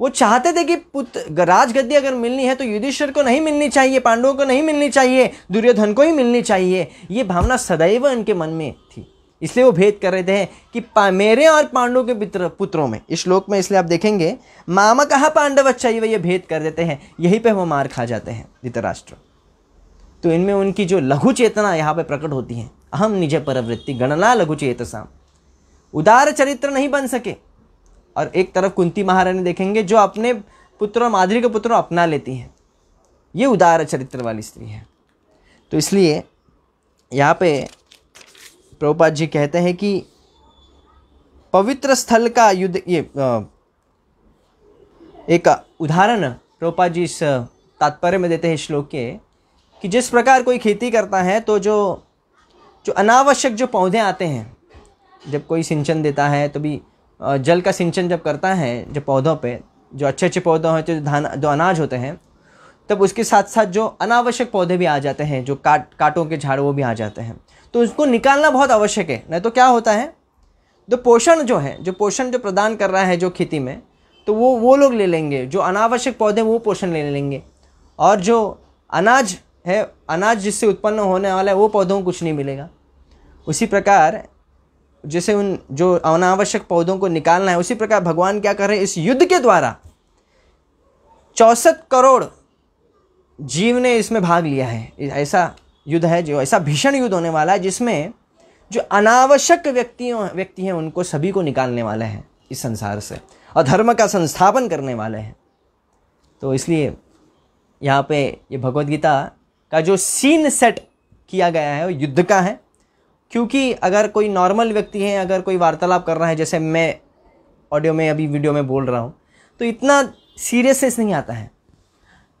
S1: वो चाहते थे कि पुत्र राजगद्दी अगर मिलनी है तो युधिष्ठर को नहीं मिलनी चाहिए पांडवों को नहीं मिलनी चाहिए दुर्योधन को ही मिलनी चाहिए ये भावना सदैव इनके मन में थी इसलिए वो भेद कर रहे थे कि मेरे और पांडव के पित्र पुत्रों में इस श्लोक में इसलिए आप देखेंगे मामा कहा पांडव अच्छा ये ये भेद कर देते हैं यही पे वो मार खा जाते हैं धृतराष्ट्र तो इनमें उनकी जो लघु चेतना यहाँ पे प्रकट होती है अहम निज परवृत्ति गणना लघु चेतसा उदार चरित्र नहीं बन सके और एक तरफ कुंती महारानी देखेंगे जो अपने पुत्र और माधुरी के पुत्रों अपना लेती हैं ये उदार चरित्र वाली स्त्री है तो इसलिए यहाँ पे प्रभुपाद जी कहते हैं कि पवित्र स्थल का युद्ध ये एक उदाहरण प्रभुपाद जी इस तात्पर्य में देते हैं श्लोक के कि जिस प्रकार कोई खेती करता है तो जो जो अनावश्यक जो पौधे आते हैं जब कोई सिंचन देता है तो भी जल का सिंचन जब करता है जो पौधों पे जो अच्छे अच्छे पौधे होते जो धान जो अनाज होते हैं तब उसके साथ साथ जो अनावश्यक पौधे भी आ जाते हैं जो काट काटों के झाड़ वो भी आ जाते हैं तो उसको निकालना बहुत आवश्यक है नहीं तो क्या होता है जो पोषण जो है जो पोषण जो प्रदान कर रहा है जो खेती में तो वो वो लोग ले लेंगे जो अनावश्यक पौधे वो पोषण ले लेंगे और जो अनाज है अनाज जिससे उत्पन्न होने वाला है वो पौधों को कुछ नहीं मिलेगा उसी प्रकार जैसे उन जो अनावश्यक पौधों को निकालना है उसी प्रकार भगवान क्या कर रहे हैं इस युद्ध के द्वारा चौसठ करोड़ जीव ने इसमें भाग लिया है ऐसा युद्ध है जो ऐसा भीषण युद्ध होने वाला है जिसमें जो अनावश्यक व्यक्तियों व्यक्ति हैं उनको सभी को निकालने वाले हैं इस संसार से और धर्म का संस्थापन करने वाले हैं तो इसलिए यहाँ पे ये भगवदगीता का जो सीन सेट किया गया है वो युद्ध का है क्योंकि अगर कोई नॉर्मल व्यक्ति है अगर कोई वार्तालाप कर रहा है जैसे मैं ऑडियो में अभी वीडियो में बोल रहा हूँ तो इतना सीरियसनेस नहीं आता है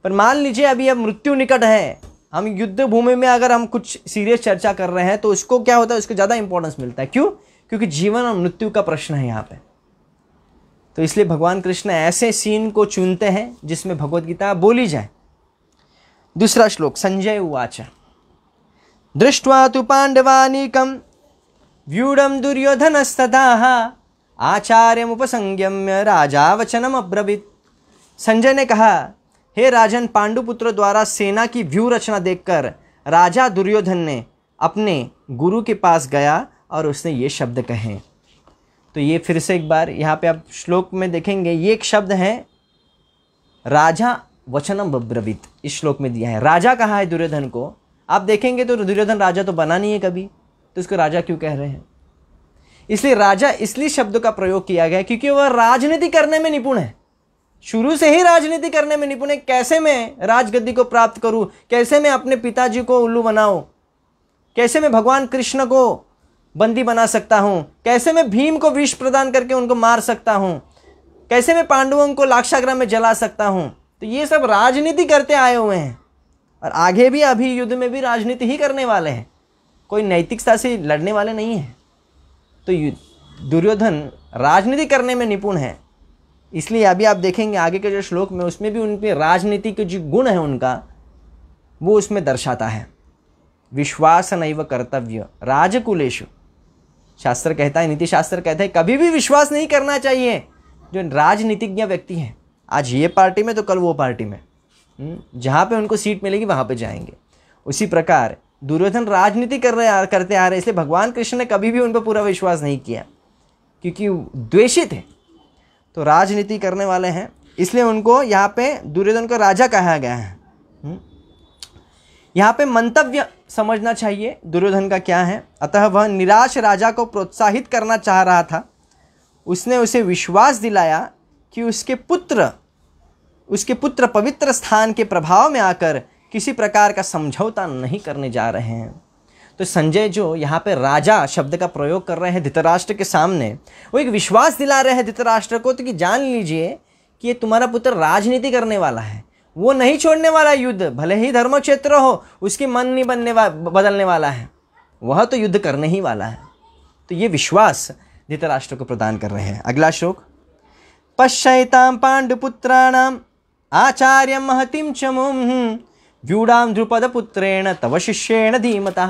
S1: पर मान लीजिए अभी अब मृत्यु निकट है हम युद्ध भूमि में अगर हम कुछ सीरियस चर्चा कर रहे हैं तो उसको क्या होता है उसको ज़्यादा इंपॉर्टेंस मिलता है क्यों क्योंकि जीवन और मृत्यु का प्रश्न है यहाँ पे तो इसलिए भगवान कृष्ण ऐसे सीन को चुनते हैं जिसमें भगवत गीता बोली जाए दूसरा श्लोक संजय उवाच दृष्ट्वा तु पाण्डवानीकं व्यूढं आचार्य आचार्यमुपसंयम्य राजा वचनम अब्रवीत संजय ने कहा हे राजन पांडुपुत्र द्वारा सेना की व्यू रचना देखकर राजा दुर्योधन ने अपने गुरु के पास गया और उसने ये शब्द कहे तो ये फिर से एक बार यहाँ पे आप श्लोक में देखेंगे ये एक शब्द हैं राजा वचनम अब्रवीत इस श्लोक में दिया है राजा कहा है दुर्योधन को आप देखेंगे तो दुर्योधन राजा तो बना नहीं है कभी तो इसको राजा क्यों कह रहे हैं इसलिए राजा इसलिए शब्द का प्रयोग किया गया क्योंकि वह राजनीति करने में निपुण है शुरू से ही राजनीति करने में निपुण है कैसे मैं राजगद्दी को प्राप्त करूं कैसे मैं अपने पिताजी को उल्लू बनाऊं कैसे मैं भगवान कृष्ण को बंदी बना सकता हूं कैसे मैं भीम को विष प्रदान करके उनको मार सकता हूं कैसे मैं पांडवों को लाक्षाग्रह में जला सकता हूं तो ये सब राजनीति करते आए हुए हैं और आगे भी अभी युद्ध में भी राजनीति ही करने वाले हैं कोई नैतिकता से लड़ने वाले नहीं हैं तो दुर्योधन राजनीति करने में निपुण है इसलिए अभी आप देखेंगे आगे के जो श्लोक में उसमें भी उनकी राजनीति के जो गुण है उनका वो उसमें दर्शाता है विश्वास नैव कर्तव्य राजकुलेश शास्त्र कहता है नीति शास्त्र कहता है कभी भी विश्वास नहीं करना चाहिए जो राजनीतिज्ञ व्यक्ति हैं आज ये पार्टी में तो कल वो पार्टी में हम्म, जहाँ पे उनको सीट मिलेगी वहाँ पे जाएंगे उसी प्रकार दुर्योधन राजनीति कर रहे करते आ रहे इसलिए भगवान कृष्ण ने कभी भी उन पर पूरा विश्वास नहीं किया क्योंकि द्वेषित है तो राजनीति करने वाले हैं इसलिए उनको यहाँ पे दुर्योधन को राजा कहा गया है हम्म, यहाँ पे मंतव्य समझना चाहिए दुर्योधन का क्या है अतः वह निराश राजा को प्रोत्साहित करना चाह रहा था उसने उसे विश्वास दिलाया कि उसके पुत्र उसके पुत्र पवित्र स्थान के प्रभाव में आकर किसी प्रकार का समझौता नहीं करने जा रहे हैं तो संजय जो यहाँ पे राजा शब्द का प्रयोग कर रहे हैं धृतराष्ट्र के सामने वो एक विश्वास दिला रहे हैं धृतराष्ट्र को तो कि जान लीजिए कि ये तुम्हारा पुत्र राजनीति करने वाला है वो नहीं छोड़ने वाला युद्ध भले ही धर्म क्षेत्र हो उसकी मन नहीं बनने वा बदलने वाला है वह तो युद्ध करने ही वाला है तो ये विश्वास धृतराष्ट्र को प्रदान कर रहे हैं अगला श्लोक पश्यता पांडुपुत्राण आचार्य महतिं च मों व्यूढ़ाम ध्रुपदपुत्रेण तव शिष्येण धीमता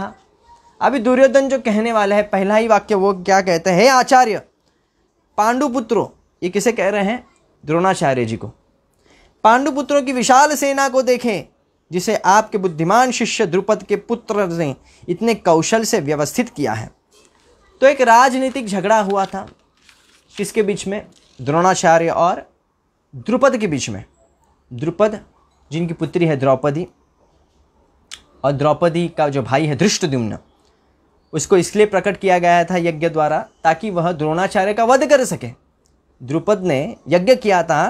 S1: अभी दुर्योधन जो कहने वाला है पहला ही वाक्य वो क्या कहते हैं हे आचार्य पांडुपुत्रो ये किसे कह रहे हैं द्रोणाचार्य जी को पांडुपुत्रों की विशाल सेना को देखें जिसे आपके बुद्धिमान शिष्य द्रुपद के पुत्र ने इतने कौशल से व्यवस्थित किया है तो एक राजनीतिक झगड़ा हुआ था किसके बीच में द्रोणाचार्य और द्रुपद के बीच में द्रुपद जिनकी पुत्री है द्रौपदी और द्रौपदी का जो भाई है धृष्टद्युम्न उसको इसलिए प्रकट किया गया था यज्ञ द्वारा ताकि वह द्रोणाचार्य का वध कर सके द्रुपद ने यज्ञ किया था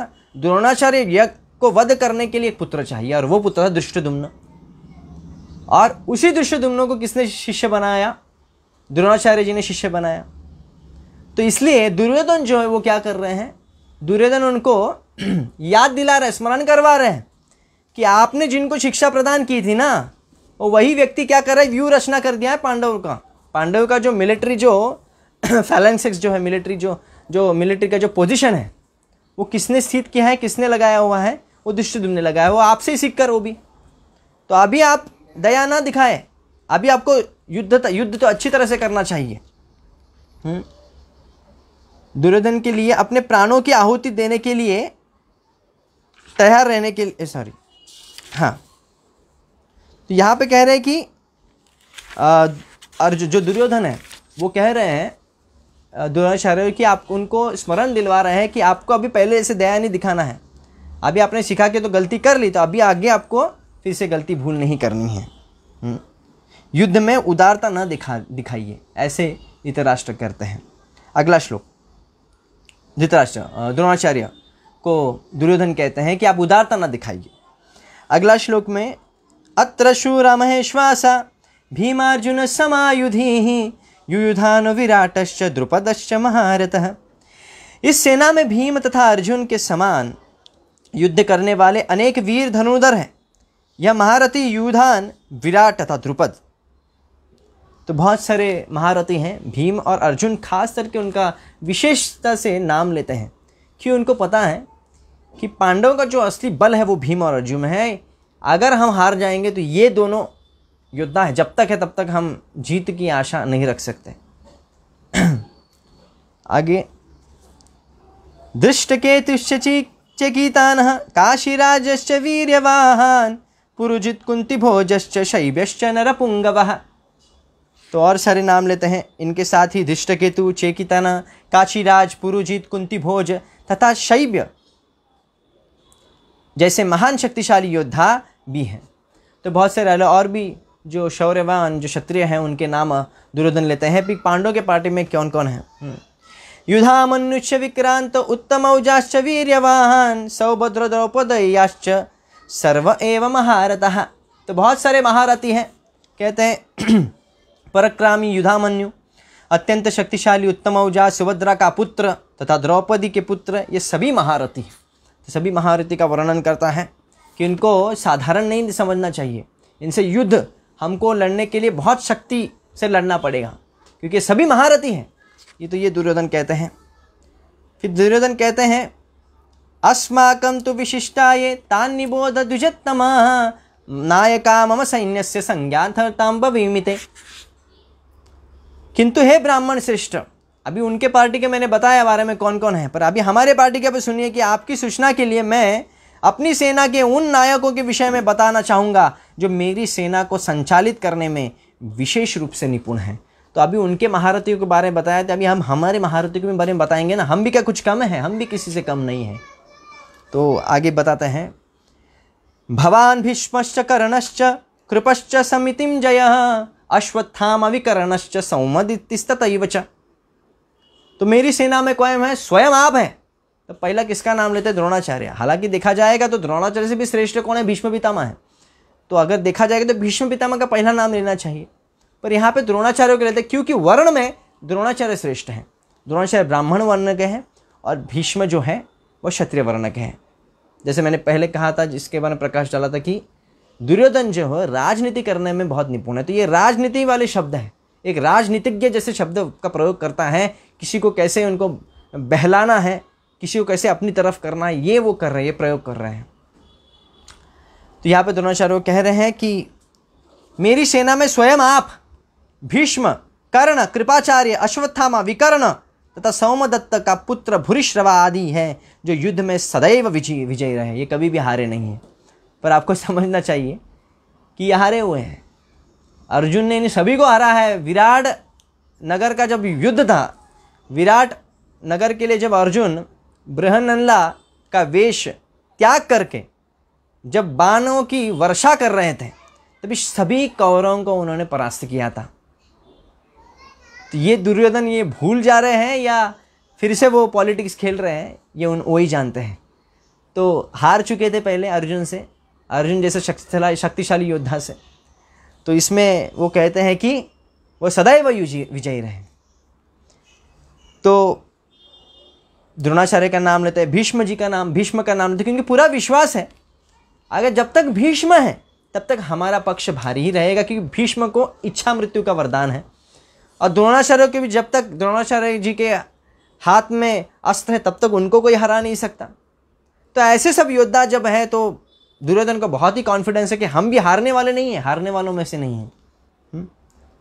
S1: द्रोणाचार्य यज्ञ को वध करने के लिए एक पुत्र चाहिए और वो पुत्र था दृष्टदुम्न और उसी दृष्टदुम्न को किसने शिष्य बनाया द्रोणाचार्य जी ने शिष्य बनाया तो इसलिए दुर्योधन जो है वो क्या कर रहे हैं दुर्योधन उनको याद दिला रहे स्मरण करवा रहे हैं कि आपने जिनको शिक्षा प्रदान की थी ना वो वही व्यक्ति क्या कर रहा है व्यू रचना कर दिया है पांडव का पांडव का जो मिलिट्री जो फैलेंसिक्स जो है मिलिट्री जो जो मिलिट्री का जो पोजिशन है वो किसने स्थित किया है किसने लगाया हुआ है वो दुष्टुम ने लगाया वो आपसे ही सीख कर वो भी तो अभी आप दया ना दिखाएं अभी आपको युद्ध युद्ध तो अच्छी तरह से करना चाहिए हम्म, दुर्योधन के लिए अपने प्राणों की आहुति देने के लिए तैयार रहने के लिए सॉरी हाँ तो यहाँ पे कह रहे हैं कि और जो दुर्योधन है वो कह रहे हैं द्रोणाचार्य कि आप उनको स्मरण दिलवा रहे हैं कि आपको अभी पहले ऐसे दया नहीं दिखाना है अभी आपने सिखा के तो गलती कर ली तो अभी आगे आपको फिर से गलती भूल नहीं करनी है हम्म. युद्ध में उदारता न दिखा दिखाइए ऐसे इतर राष्ट्र करते हैं अगला श्लोक धृतराष्ट्र द्रोणाचार्य को दुर्योधन कहते हैं कि आप उदारता ना दिखाइए अगला श्लोक में अत्र शूरा महेश्वासा भीमार्जुन समायुधि युयुधान विराटश्च द्रुपदश्च महारथ इस सेना में भीम तथा अर्जुन के समान युद्ध करने वाले अनेक वीर धनुधर हैं यह महारथी युधान विराट तथा द्रुपद तो बहुत सारे महारथी हैं भीम और अर्जुन खास करके उनका विशेषता से नाम लेते हैं कि उनको पता है कि पांडवों का जो असली बल है वो भीम और अर्जुन है अगर हम हार जाएंगे तो ये दोनों योद्धा है जब तक है तब तक हम जीत की आशा नहीं रख सकते आगे दृष्ट के चकितान काशीराजश्च वीर्यवाहान पुरुजित कुंतिभोजश्च शैव्यश्च नरपुंगवः तो और सारे नाम लेते हैं इनके साथ ही धिष्टकेतु चेकितना काशीराज पुरुजीत कुंती भोज तथा शैव्य जैसे महान शक्तिशाली योद्धा भी हैं तो बहुत से रहलो और भी जो शौर्यवान जो क्षत्रिय हैं उनके नाम दुर्योधन लेते हैं पिक पांडव के पार्टी में कौन कौन है हम्म। युधा मनुष्य विक्रांत उत्तम औजाश्च वीर्यवाहन सौभद्र द्रौपदयाश्च सर्व एवं महारथ तो बहुत सारे महारथी हैं कहते हैं परक्रामी युधामन्यु अत्यंत शक्तिशाली उत्तम औजा सुभद्रा का पुत्र तथा द्रौपदी के पुत्र ये सभी महारथी तो सभी महारथी का वर्णन करता है कि इनको साधारण नहीं समझना चाहिए इनसे युद्ध हमको लड़ने के लिए बहुत शक्ति से लड़ना पड़ेगा क्योंकि सभी महारथी हैं ये तो ये दुर्योधन कहते हैं फिर दुर्योधन कहते हैं अस्माकं ये तान निबोध द्विजत्तमः नायका मम सैन्य से संज्ञाथर्तां भवीमिते किंतु हे ब्राह्मण श्रेष्ठ अभी उनके पार्टी के मैंने बताया बारे में कौन कौन है पर अभी हमारे पार्टी के अभी सुनिए कि आपकी सूचना के लिए मैं अपनी सेना के उन नायकों के विषय में बताना चाहूँगा जो मेरी सेना को संचालित करने में विशेष रूप से निपुण हैं तो अभी उनके महारथियों के बारे में बताया था तो अभी हम हमारे महारथियों के बारे में बताएंगे ना हम भी क्या कुछ कम है हम भी किसी से कम नहीं हैं तो आगे बताते हैं भवान भीष्मश्च कर्णश्च कृपश्च समितिम जय अश्वत्थामविकरणश्च सौमदिस्ततैव च तो मेरी सेना में कौन है स्वयं आप हैं तो पहला किसका नाम लेते हैं द्रोणाचार्य हालांकि देखा जाएगा तो द्रोणाचार्य से भी श्रेष्ठ कौन है भीष्म पितामा है तो अगर देखा जाएगा तो भीष्म पितामा का पहला नाम लेना चाहिए पर यहाँ पे द्रोणाचार्य के लेते क्योंकि वर्ण में द्रोणाचार्य श्रेष्ठ हैं द्रोणाचार्य ब्राह्मण वर्ण के हैं और भीष्म जो है वह क्षत्रिय वर्ण के हैं जैसे मैंने पहले कहा था जिसके बारे में प्रकाश डाला था कि दुर्योधन जो है राजनीति करने में बहुत निपुण है तो ये राजनीति वाले शब्द हैं एक राजनीतिज्ञ जैसे शब्द का प्रयोग करता है किसी को कैसे उनको बहलाना है किसी को कैसे अपनी तरफ करना है ये वो कर रहे हैं ये प्रयोग कर रहे हैं तो यहाँ पे द्रोणाचार्य कह रहे हैं कि मेरी सेना में स्वयं आप भीष्म कर्ण कृपाचार्य अश्वत्थामा विकर्ण तथा सौमदत्त का पुत्र भूरिश्रवा आदि है जो युद्ध में सदैव विजयी विजयी रहे ये कभी भी हारे नहीं है पर आपको समझना चाहिए कि ये हारे हुए हैं अर्जुन ने इन सभी को हारा है विराट नगर का जब युद्ध था विराट नगर के लिए जब अर्जुन बृहनला का वेश त्याग करके जब बाणों की वर्षा कर रहे थे तभी सभी कौरवों को उन्होंने परास्त किया था तो ये दुर्योधन ये भूल जा रहे हैं या फिर से वो पॉलिटिक्स खेल रहे हैं ये उन वही जानते हैं तो हार चुके थे पहले अर्जुन से अर्जुन जैसे शक्तिशाली योद्धा से तो इसमें वो कहते हैं कि वो सदैव विजयी रहे तो द्रोणाचार्य का नाम लेते हैं भीष्म जी का नाम भीष्म का नाम लेते हैं क्योंकि पूरा विश्वास है अगर जब तक भीष्म है तब तक हमारा पक्ष भारी ही रहेगा क्योंकि भीष्म को इच्छा मृत्यु का वरदान है और द्रोणाचार्य के भी जब तक द्रोणाचार्य जी के हाथ में अस्त्र है तब तक उनको कोई हरा नहीं सकता तो ऐसे सब योद्धा जब हैं तो दुर्योधन को बहुत ही कॉन्फिडेंस है कि हम भी हारने वाले नहीं हैं हारने वालों में से नहीं हैं हम्म?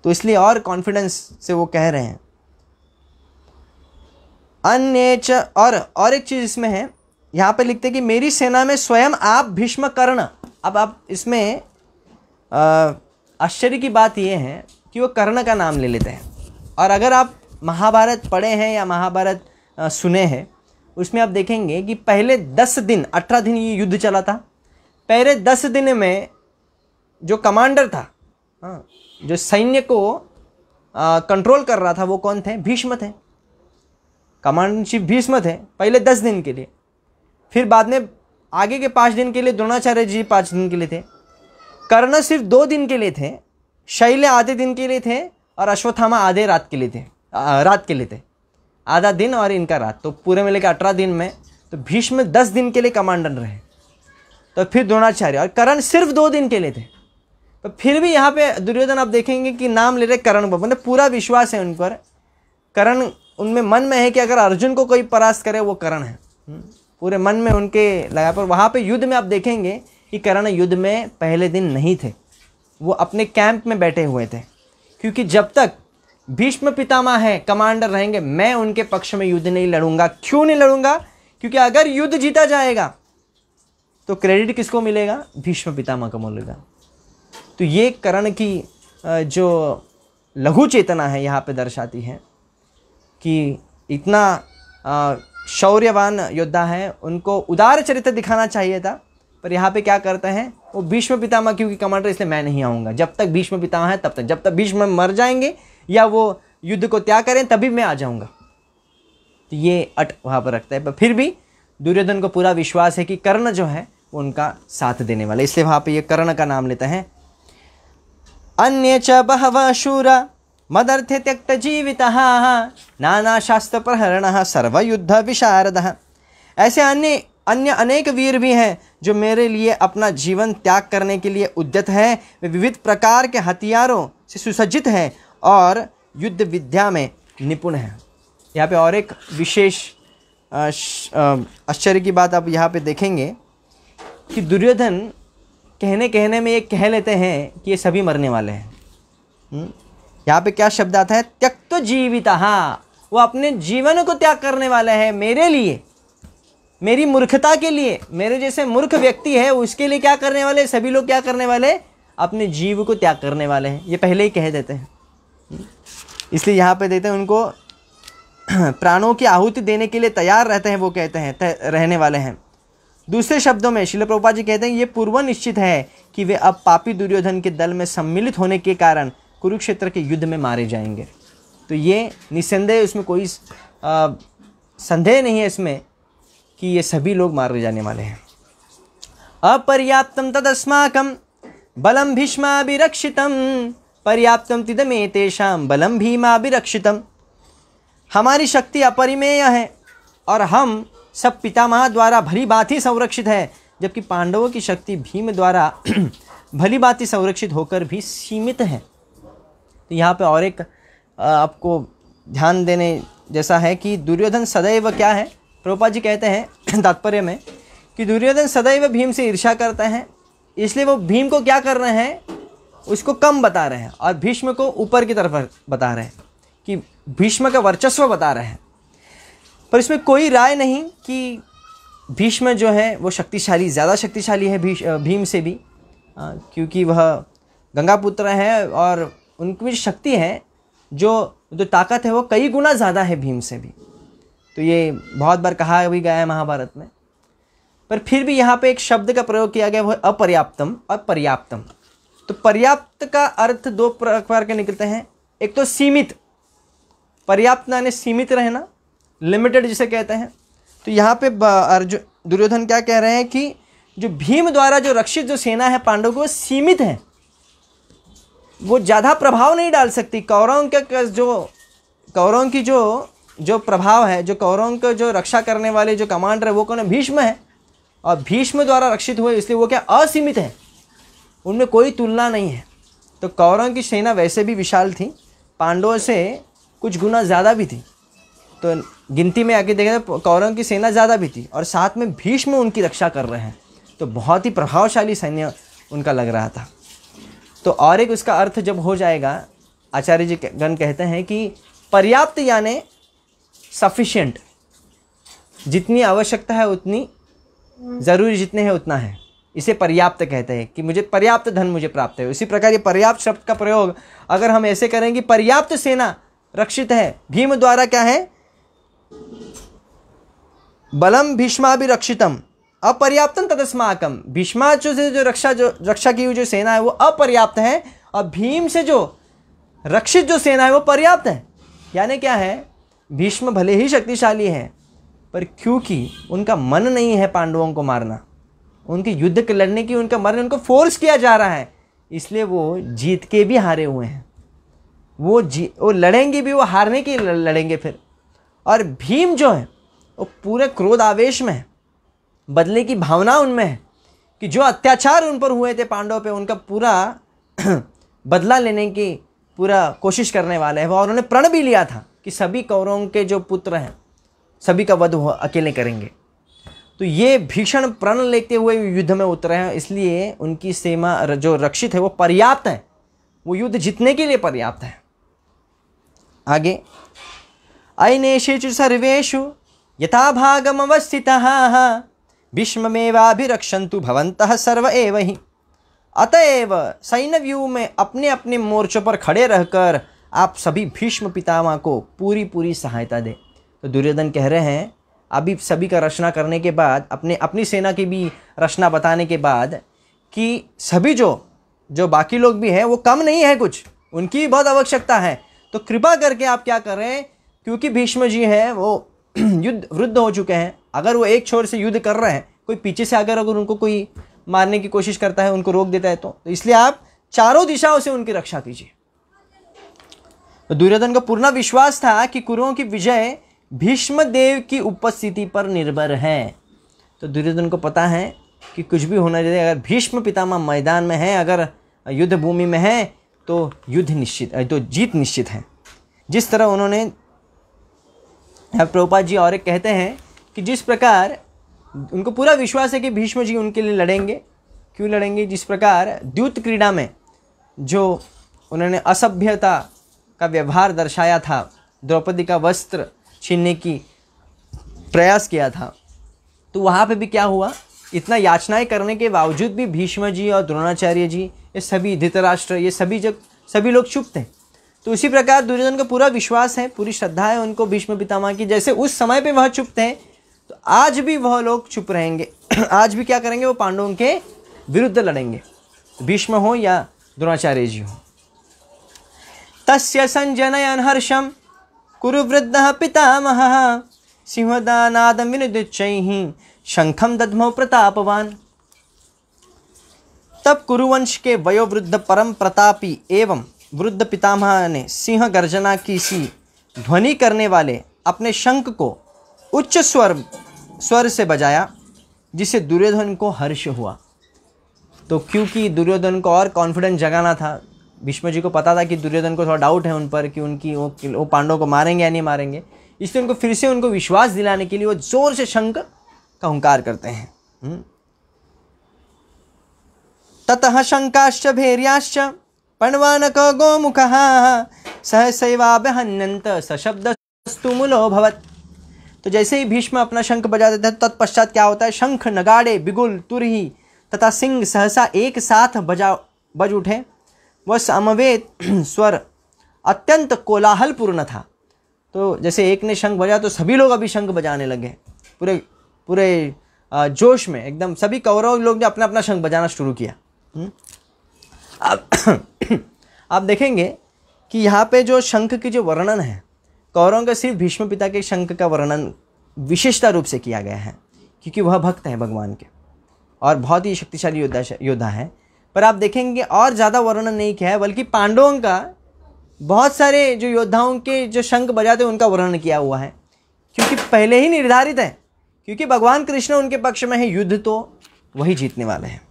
S1: तो इसलिए और कॉन्फिडेंस से वो कह रहे हैं अन्य और और एक चीज़ इसमें है यहाँ पर लिखते हैं कि मेरी सेना में स्वयं आप भीष्म कर्ण अब आप इसमें आश्चर्य की बात ये है कि वो कर्ण का नाम ले लेते हैं और अगर आप महाभारत पढ़े हैं या महाभारत सुने हैं उसमें आप देखेंगे कि पहले दस दिन अठारह दिन ये युद्ध चला था पहले दस दिन में जो कमांडर था हाँ जो सैन्य को कंट्रोल कर रहा था वो कौन थे भीष्म थे कमांडर चीफ भीष्म थे पहले दस दिन के लिए फिर बाद में आगे के पाँच दिन के लिए द्रोणाचार्य जी पाँच दिन के लिए थे कर्ण सिर्फ दो दिन के लिए थे शैल्य आधे दिन के लिए थे और अश्वत्थामा आधे रात के लिए थे आ, रात के लिए थे आधा दिन और इनका रात तो पूरे मिले के अठारह दिन में तो भीष्म दस दिन के लिए कमांडर रहे तो फिर द्रोणाचार्य और करण सिर्फ दो दिन के लिए थे तो फिर भी यहाँ पे दुर्योधन आप देखेंगे कि नाम ले रहे करण को मतलब पूरा विश्वास है उन पर करण उनमें मन में है कि अगर अर्जुन को कोई परास्त करे वो करण है हम्म, पूरे मन में उनके लगा पर वहाँ पे युद्ध में आप देखेंगे कि करण युद्ध में पहले दिन नहीं थे वो अपने कैंप में बैठे हुए थे क्योंकि जब तक भीष्म पितामह हैं कमांडर रहेंगे मैं उनके पक्ष में युद्ध नहीं लड़ूंगा क्यों नहीं लड़ूंगा क्योंकि अगर युद्ध जीता जाएगा तो क्रेडिट किसको मिलेगा भीष्म पितामह को मिलेगा तो ये करण की जो लघु चेतना है यहाँ पे दर्शाती है कि इतना शौर्यवान योद्धा है उनको उदार चरित्र दिखाना चाहिए था पर यहाँ पे क्या करते हैं वो भीष्म पितामह क्योंकि कमांडर इसलिए मैं नहीं आऊँगा जब तक भीष्म पितामह है तब तक जब तक भीष्म मर जाएंगे या वो युद्ध को त्याग करें तभी मैं आ जाऊँगा तो ये अट वहाँ पर रखता है पर फिर भी दुर्योधन को पूरा विश्वास है कि कर्ण जो है उनका साथ देने वाला इसलिए वहाँ पे ये कर्ण का नाम लेते हैं अन्य च बहव शूरा मदर्थ त्यक्त जीवित नाना शास्त्र प्रहरण सर्वयुद्ध विशारद ऐसे अन्य अन्य अनेक वीर भी हैं जो मेरे लिए अपना जीवन त्याग करने के लिए उद्यत हैं वे विविध प्रकार के हथियारों से सुसज्जित हैं और युद्ध विद्या में निपुण हैं यहाँ पे और एक विशेष आश्चर्य की बात आप यहाँ पे देखेंगे कि दुर्योधन कहने कहने में ये कह लेते हैं कि ये सभी मरने वाले हैं हम्म? यहाँ पे क्या शब्द आता है त्यक्त जीवित जीविता हाँ वो अपने जीवन को त्याग करने वाले हैं मेरे लिए मेरी मूर्खता के लिए मेरे जैसे मूर्ख व्यक्ति है उसके लिए क्या करने वाले सभी लोग क्या करने वाले अपने जीव को त्याग करने वाले हैं ये पहले ही कह देते हैं हम्म? इसलिए यहाँ पे देते हैं उनको प्राणों की आहुति देने के लिए तैयार रहते हैं वो कहते हैं रहने वाले हैं दूसरे शब्दों में शिल प्रभुपा जी कहते हैं ये पूर्व निश्चित है कि वे अब पापी दुर्योधन के दल में सम्मिलित होने के कारण कुरुक्षेत्र के युद्ध में मारे जाएंगे तो ये निसंदेह उसमें कोई संदेह नहीं है इसमें कि ये सभी लोग मारे जाने वाले हैं अपर्याप्तम तदस्माकम बलम भीष्माभिरक्षितम पर्याप्तम तिदमे तेषा बलम भीमाभिरक्षितम हमारी शक्ति अपरिमेय है और हम सब पितामह द्वारा भली बात ही संरक्षित है जबकि पांडवों की शक्ति भीम द्वारा भली बात ही संरक्षित होकर भी सीमित है तो यहाँ पे और एक आपको ध्यान देने जैसा है कि दुर्योधन सदैव क्या है प्रोपा जी कहते हैं तात्पर्य में कि दुर्योधन सदैव भीम से ईर्षा करता है इसलिए वो भीम को क्या कर रहे हैं उसको कम बता रहे हैं और भीष्म को ऊपर की तरफ बता रहे हैं कि भीष्म का वर्चस्व बता रहे हैं पर इसमें कोई राय नहीं कि भीष्म जो है वो शक्तिशाली ज़्यादा शक्तिशाली है भीष भीम से भी क्योंकि वह गंगा पुत्र है और उनकी जो शक्ति है जो जो ताकत है वो कई गुना ज़्यादा है भीम से भी तो ये बहुत बार कहा भी गया है महाभारत में पर फिर भी यहाँ पे एक शब्द का प्रयोग किया गया वो अपर्याप्तम और पर्याप्तम तो पर्याप्त का अर्थ दो प्रकार के निकलते हैं एक तो सीमित पर्याप्त यानी सीमित रहना लिमिटेड जिसे कहते हैं तो यहाँ पे अर्जुन दुर्योधन क्या कह रहे हैं कि जो भीम द्वारा जो रक्षित जो सेना है पांडव की वो सीमित है वो ज़्यादा प्रभाव नहीं डाल सकती कौरवों के जो कौरवों की जो जो प्रभाव है जो कौरवों को जो रक्षा करने वाले जो कमांडर है वो कौन है भीष्म है और भीष्म द्वारा रक्षित हुए इसलिए वो क्या असीमित है उनमें कोई तुलना नहीं है तो कौरवों की सेना वैसे भी विशाल थी पांडवों से कुछ गुना ज़्यादा भी थी तो गिनती में आके देखें तो कौरवों की सेना ज़्यादा भी थी और साथ में भीष्म उनकी रक्षा कर रहे हैं तो बहुत ही प्रभावशाली सैन्य उनका लग रहा था तो और एक उसका अर्थ जब हो जाएगा आचार्य जी गण कहते हैं कि पर्याप्त यानि सफिशियंट जितनी आवश्यकता है उतनी ज़रूरी जितने हैं उतना है इसे पर्याप्त कहते हैं कि मुझे पर्याप्त धन मुझे प्राप्त है उसी प्रकार ये पर्याप्त शब्द का प्रयोग अगर हम ऐसे करें कि पर्याप्त सेना रक्षित है भीम द्वारा क्या है बलम भीष्माभिरक्षितम अपर्याप्तम तदस्माकम जो से जो रक्षा जो रक्षा की हुई जो सेना है वो अपर्याप्त है और भीम से जो रक्षित जो सेना है वो पर्याप्त है यानी क्या है भीष्म भले ही शक्तिशाली हैं पर क्योंकि उनका मन नहीं है पांडवों को मारना उनके युद्ध के लड़ने की उनका मरने उनको फोर्स किया जा रहा है इसलिए वो जीत के भी हारे हुए हैं वो जी वो लड़ेंगे भी वो हारने के लड़ेंगे फिर और भीम जो है वो पूरे क्रोध आवेश में है बदले की भावना उनमें है कि जो अत्याचार उन पर हुए थे पांडव पे उनका पूरा बदला लेने की पूरा कोशिश करने वाले हैं और उन्होंने प्रण भी लिया था कि सभी कौरों के जो पुत्र हैं सभी का वध अकेले करेंगे तो ये भीषण प्रण लेते हुए युद्ध में उतरे हैं इसलिए उनकी सीमा जो रक्षित है वो पर्याप्त है वो युद्ध जीतने के लिए पर्याप्त है आगे अनेशेषु सर्वेशु यथाभागमवस्थितः भीष्मेवाभिरक्षंतु भवंतः सर्व एव ही अतएव सैन्य व्यू में अपने अपने मोर्चों पर खड़े रहकर आप सभी भीष्म पितामह को पूरी पूरी सहायता दें तो दुर्योधन कह रहे हैं अभी सभी का रचना करने के बाद अपने अपनी सेना की भी रचना बताने के बाद कि सभी जो जो बाकी लोग भी हैं वो कम नहीं है कुछ उनकी भी बहुत आवश्यकता है तो कृपा करके आप क्या करें क्योंकि भीष्म जी हैं वो युद्ध वृद्ध हो चुके हैं अगर वो एक छोर से युद्ध कर रहे हैं कोई पीछे से अगर अगर उनको कोई मारने की कोशिश करता है उनको रोक देता है तो, तो इसलिए आप चारों दिशाओं से उनकी रक्षा कीजिए तो दुर्योधन का पूर्ण विश्वास था कि कुरुओं की विजय भीष्म देव की उपस्थिति पर निर्भर है तो दुर्योधन को पता है कि कुछ भी होना चाहिए अगर भीष्म पितामह मैदान में है अगर युद्ध भूमि में है तो युद्ध निश्चित तो जीत निश्चित है जिस तरह उन्होंने प्रभुपा जी और एक कहते हैं कि जिस प्रकार उनको पूरा विश्वास है कि भीष्म जी उनके लिए लड़ेंगे क्यों लड़ेंगे जिस प्रकार द्यूत क्रीड़ा में जो उन्होंने असभ्यता का व्यवहार दर्शाया था द्रौपदी का वस्त्र छीनने की प्रयास किया था तो वहाँ पे भी क्या हुआ इतना याचनाएं करने के बावजूद भी भीष्म जी और द्रोणाचार्य जी ये सभी धृतराष्ट्र ये सभी जब सभी लोग चुप थे तो इसी प्रकार दुर्योधन का पूरा विश्वास है पूरी श्रद्धा है उनको भीष्म पितामह की जैसे उस समय पे वह चुप थे तो आज भी वह लोग चुप रहेंगे आज भी क्या करेंगे वो पांडवों के विरुद्ध लड़ेंगे तो भीष्म हो या द्रोणाचार्य जी हो तस्य संजनयन हर्षम कुरुवृद्ध पितामह सिंहदानाद विनुदुच्च शंखम दधमो प्रतापवान तब कुरुवंश के वयोवृद्ध परम प्रतापी एवं वृद्ध पितामह ने सिंह गर्जना की सी ध्वनि करने वाले अपने शंख को उच्च स्वर स्वर से बजाया जिससे दुर्योधन को हर्ष हुआ तो क्योंकि दुर्योधन को और कॉन्फिडेंस जगाना था भीष्म जी को पता था कि दुर्योधन को थोड़ा डाउट है उन पर कि उनकी वो वो पांडव को मारेंगे या नहीं मारेंगे इसलिए उनको फिर से उनको विश्वास दिलाने के लिए वो जोर से शंख का हंकार करते हैं हम्म। ततः शंकाश्च भैर्याश्च पण्वानक गोमुखः सहसैवाभहन्यंत सशब्दस्तु मूलो भवत तो जैसे ही भीष्म अपना शंख बजा देते हैं तत्पश्चात क्या होता है शंख नगाड़े बिगुल तुरही तथा सिंह सहसा एक साथ बजा बज उठे वह समवेत स्वर अत्यंत कोलाहलपूर्ण था तो जैसे एक ने शंख बजा तो सभी लोग अभी शंख बजाने लगे पूरे पूरे जोश में एकदम सभी कौरव लोग ने अपना अपना शंख बजाना शुरू किया हम्म? आप आप देखेंगे कि यहाँ पे जो शंख की जो वर्णन है कौरों का सिर्फ भीष्म पिता के शंख का वर्णन विशेषता रूप से किया गया है क्योंकि वह भक्त हैं भगवान के और बहुत ही शक्तिशाली योद्धा योद्धा है पर आप देखेंगे और ज़्यादा वर्णन नहीं किया है बल्कि पांडवों का बहुत सारे जो योद्धाओं के जो शंख बजाते उनका वर्णन किया हुआ है क्योंकि पहले ही निर्धारित है क्योंकि भगवान कृष्ण उनके पक्ष में है युद्ध तो वही जीतने वाले हैं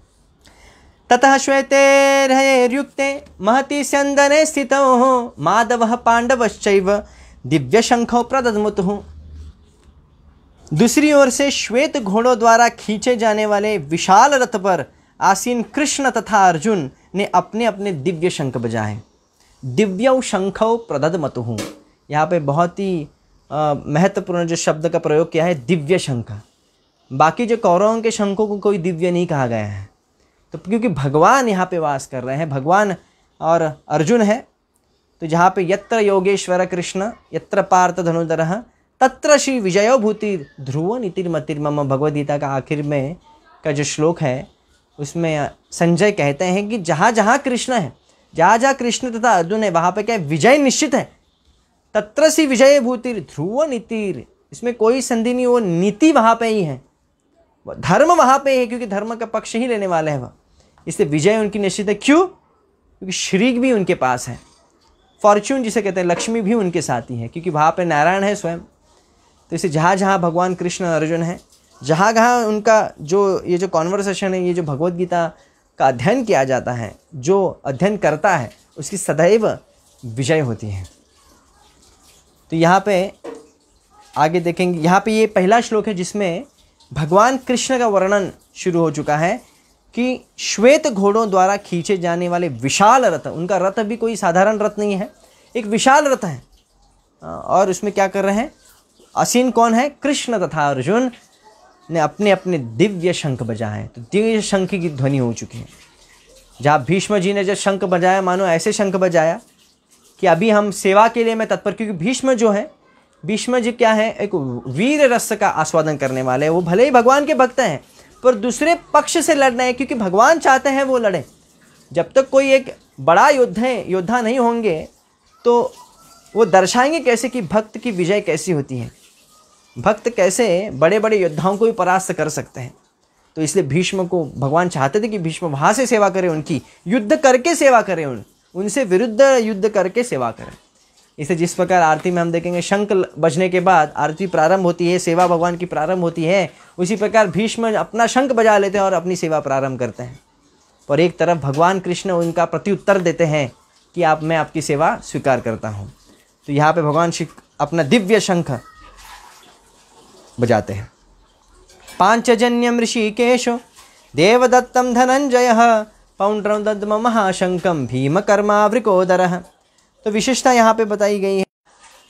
S1: ततः श्वेतेर्हयैर्युक्ते महति स्यन्दने स्थितौ माधवः पाण्डवश्चैव दिव्यशंखौ हूँ दूसरी ओर से श्वेत घोड़ों द्वारा खींचे जाने वाले विशाल रथ पर आसीन कृष्ण तथा अर्जुन ने अपने अपने दिव्य शंख बजाए दिव्यौ प्रदत मत हूँ यहाँ पे बहुत ही महत्वपूर्ण जो शब्द का प्रयोग किया है दिव्य शंख बाकी जो कौरवों के शंखों को कोई दिव्य नहीं कहा गया है तो क्योंकि भगवान यहाँ पे वास कर रहे हैं भगवान और अर्जुन है तो जहाँ पे यत्र योगेश्वर कृष्ण यत्र पार्थ धनुधर तत्र श्री विजयो भूति ध्रुव नितिर्मतिर्मम भगवदगीता का आखिर में का जो श्लोक है उसमें संजय कहते हैं कि जहाँ जहाँ कृष्ण है जहाँ जहाँ कृष्ण तथा अर्जुन है वहाँ पे क्या विजय निश्चित है तत्र सी विजय भूतिर ध्रुव नीतिर इसमें कोई संधि नहीं वो नीति वहाँ पे ही है धर्म वहाँ पे है क्योंकि धर्म का पक्ष ही लेने वाले हैं वह इससे विजय उनकी निश्चित है क्यों क्योंकि श्रीक भी उनके पास है फॉर्च्यून जिसे कहते हैं लक्ष्मी भी उनके साथ ही है क्योंकि वहाँ पर नारायण है स्वयं तो इसे जहाँ जहाँ भगवान कृष्ण अर्जुन है जहाँ जहाँ उनका जो ये जो कॉन्वर्सेशन है ये जो भगवदगीता का अध्ययन किया जाता है जो अध्ययन करता है उसकी सदैव विजय होती है तो यहाँ पे आगे देखेंगे यहाँ पे ये पहला श्लोक है जिसमें भगवान कृष्ण का वर्णन शुरू हो चुका है कि श्वेत घोड़ों द्वारा खींचे जाने वाले विशाल रथ उनका रथ भी कोई साधारण रथ नहीं है एक विशाल रथ है और उसमें क्या कर रहे हैं असीन कौन है कृष्ण तथा अर्जुन ने अपने अपने दिव्य शंख बजाए तो दिव्य शंख की ध्वनि हो चुकी है जहाँ भीष्म जी ने जब शंख बजाया मानो ऐसे शंख बजाया कि अभी हम सेवा के लिए मैं तत्पर क्योंकि भीष्म जो है भीष्म जी क्या है एक वीर रस का आस्वादन करने वाले हैं वो भले ही भगवान के भक्त हैं पर दूसरे पक्ष से लड़ रहे हैं क्योंकि भगवान चाहते हैं वो लड़ें जब तक कोई एक बड़ा योद्धे योद्धा नहीं होंगे तो वो दर्शाएंगे कैसे कि भक्त की विजय कैसी होती है भक्त कैसे बड़े बड़े योद्धाओं को भी परास्त कर सकते हैं तो इसलिए भीष्म को भगवान चाहते थे कि भीष्म वहाँ से सेवा करें उनकी युद्ध करके सेवा करें उन उनसे विरुद्ध युद्ध करके सेवा करें इसे जिस प्रकार आरती में हम देखेंगे शंख बजने के बाद आरती प्रारंभ होती है सेवा भगवान की प्रारंभ होती है उसी प्रकार भीष्म अपना शंख बजा लेते हैं और अपनी सेवा प्रारंभ करते हैं और एक तरफ भगवान कृष्ण उनका प्रत्युत्तर देते हैं कि आप मैं आपकी सेवा स्वीकार करता हूँ तो यहाँ पे भगवान शिव अपना दिव्य शंख बजाते हैं पांचजन्यम ऋषिकेश देवदत्तम धनंजय पौंड्रम दद्म महाशंकम कर्मा वृकोदर है तो विशेषता यहाँ पे बताई गई है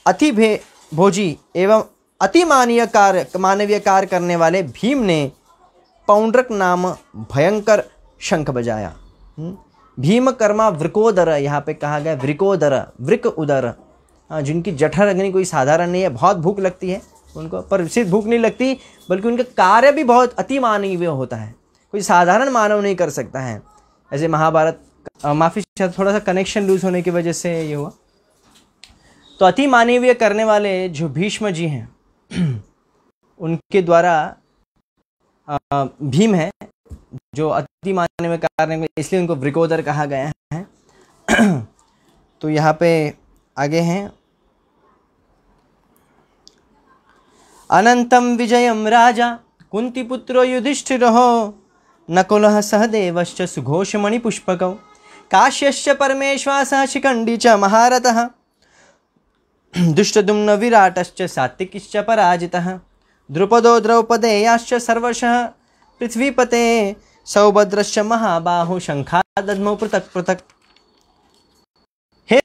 S1: अति भे भोजी एवं अति मानवीय कार्य मानवीय कार्य करने वाले भीम ने पौंड्रक नाम भयंकर शंख बजाया हम्म। भीम कर्मा वृकोदर यहाँ पे कहा गया वृकोदर वृक उदर हाँ, जिनकी जठर अग्नि कोई साधारण नहीं है बहुत भूख लगती है उनको पर सिर्फ भूख नहीं लगती बल्कि उनका कार्य भी बहुत अति मानवीय होता है कोई साधारण मानव नहीं कर सकता है ऐसे महाभारत माफ़ी थोड़ा सा कनेक्शन लूज़ होने की वजह से ये हुआ तो अति मानवीय करने वाले जो भीष्म जी हैं उनके द्वारा भीम है जो अति मानवीय कार्य में इसलिए उनको वृकोदर कहा गया है तो यहाँ पे आगे हैं अनंतम विजयम राजा कुंती कुंतीपुत्रो युधिष्ठिरो नकुल सहदेवश्च सुघोष मणिपुष्पकौ काश्यश्च परमेश्वासः शिखण्डी च महारथः दुष्टदुम्न विराटश्च सात्विकिश्च पराजितः द्रुपदो द्रौपदेयाश्च सर्वशः पृथ्वीपते सौभद्रश्च महाबाहु शंखा पृथक् पृथक् हे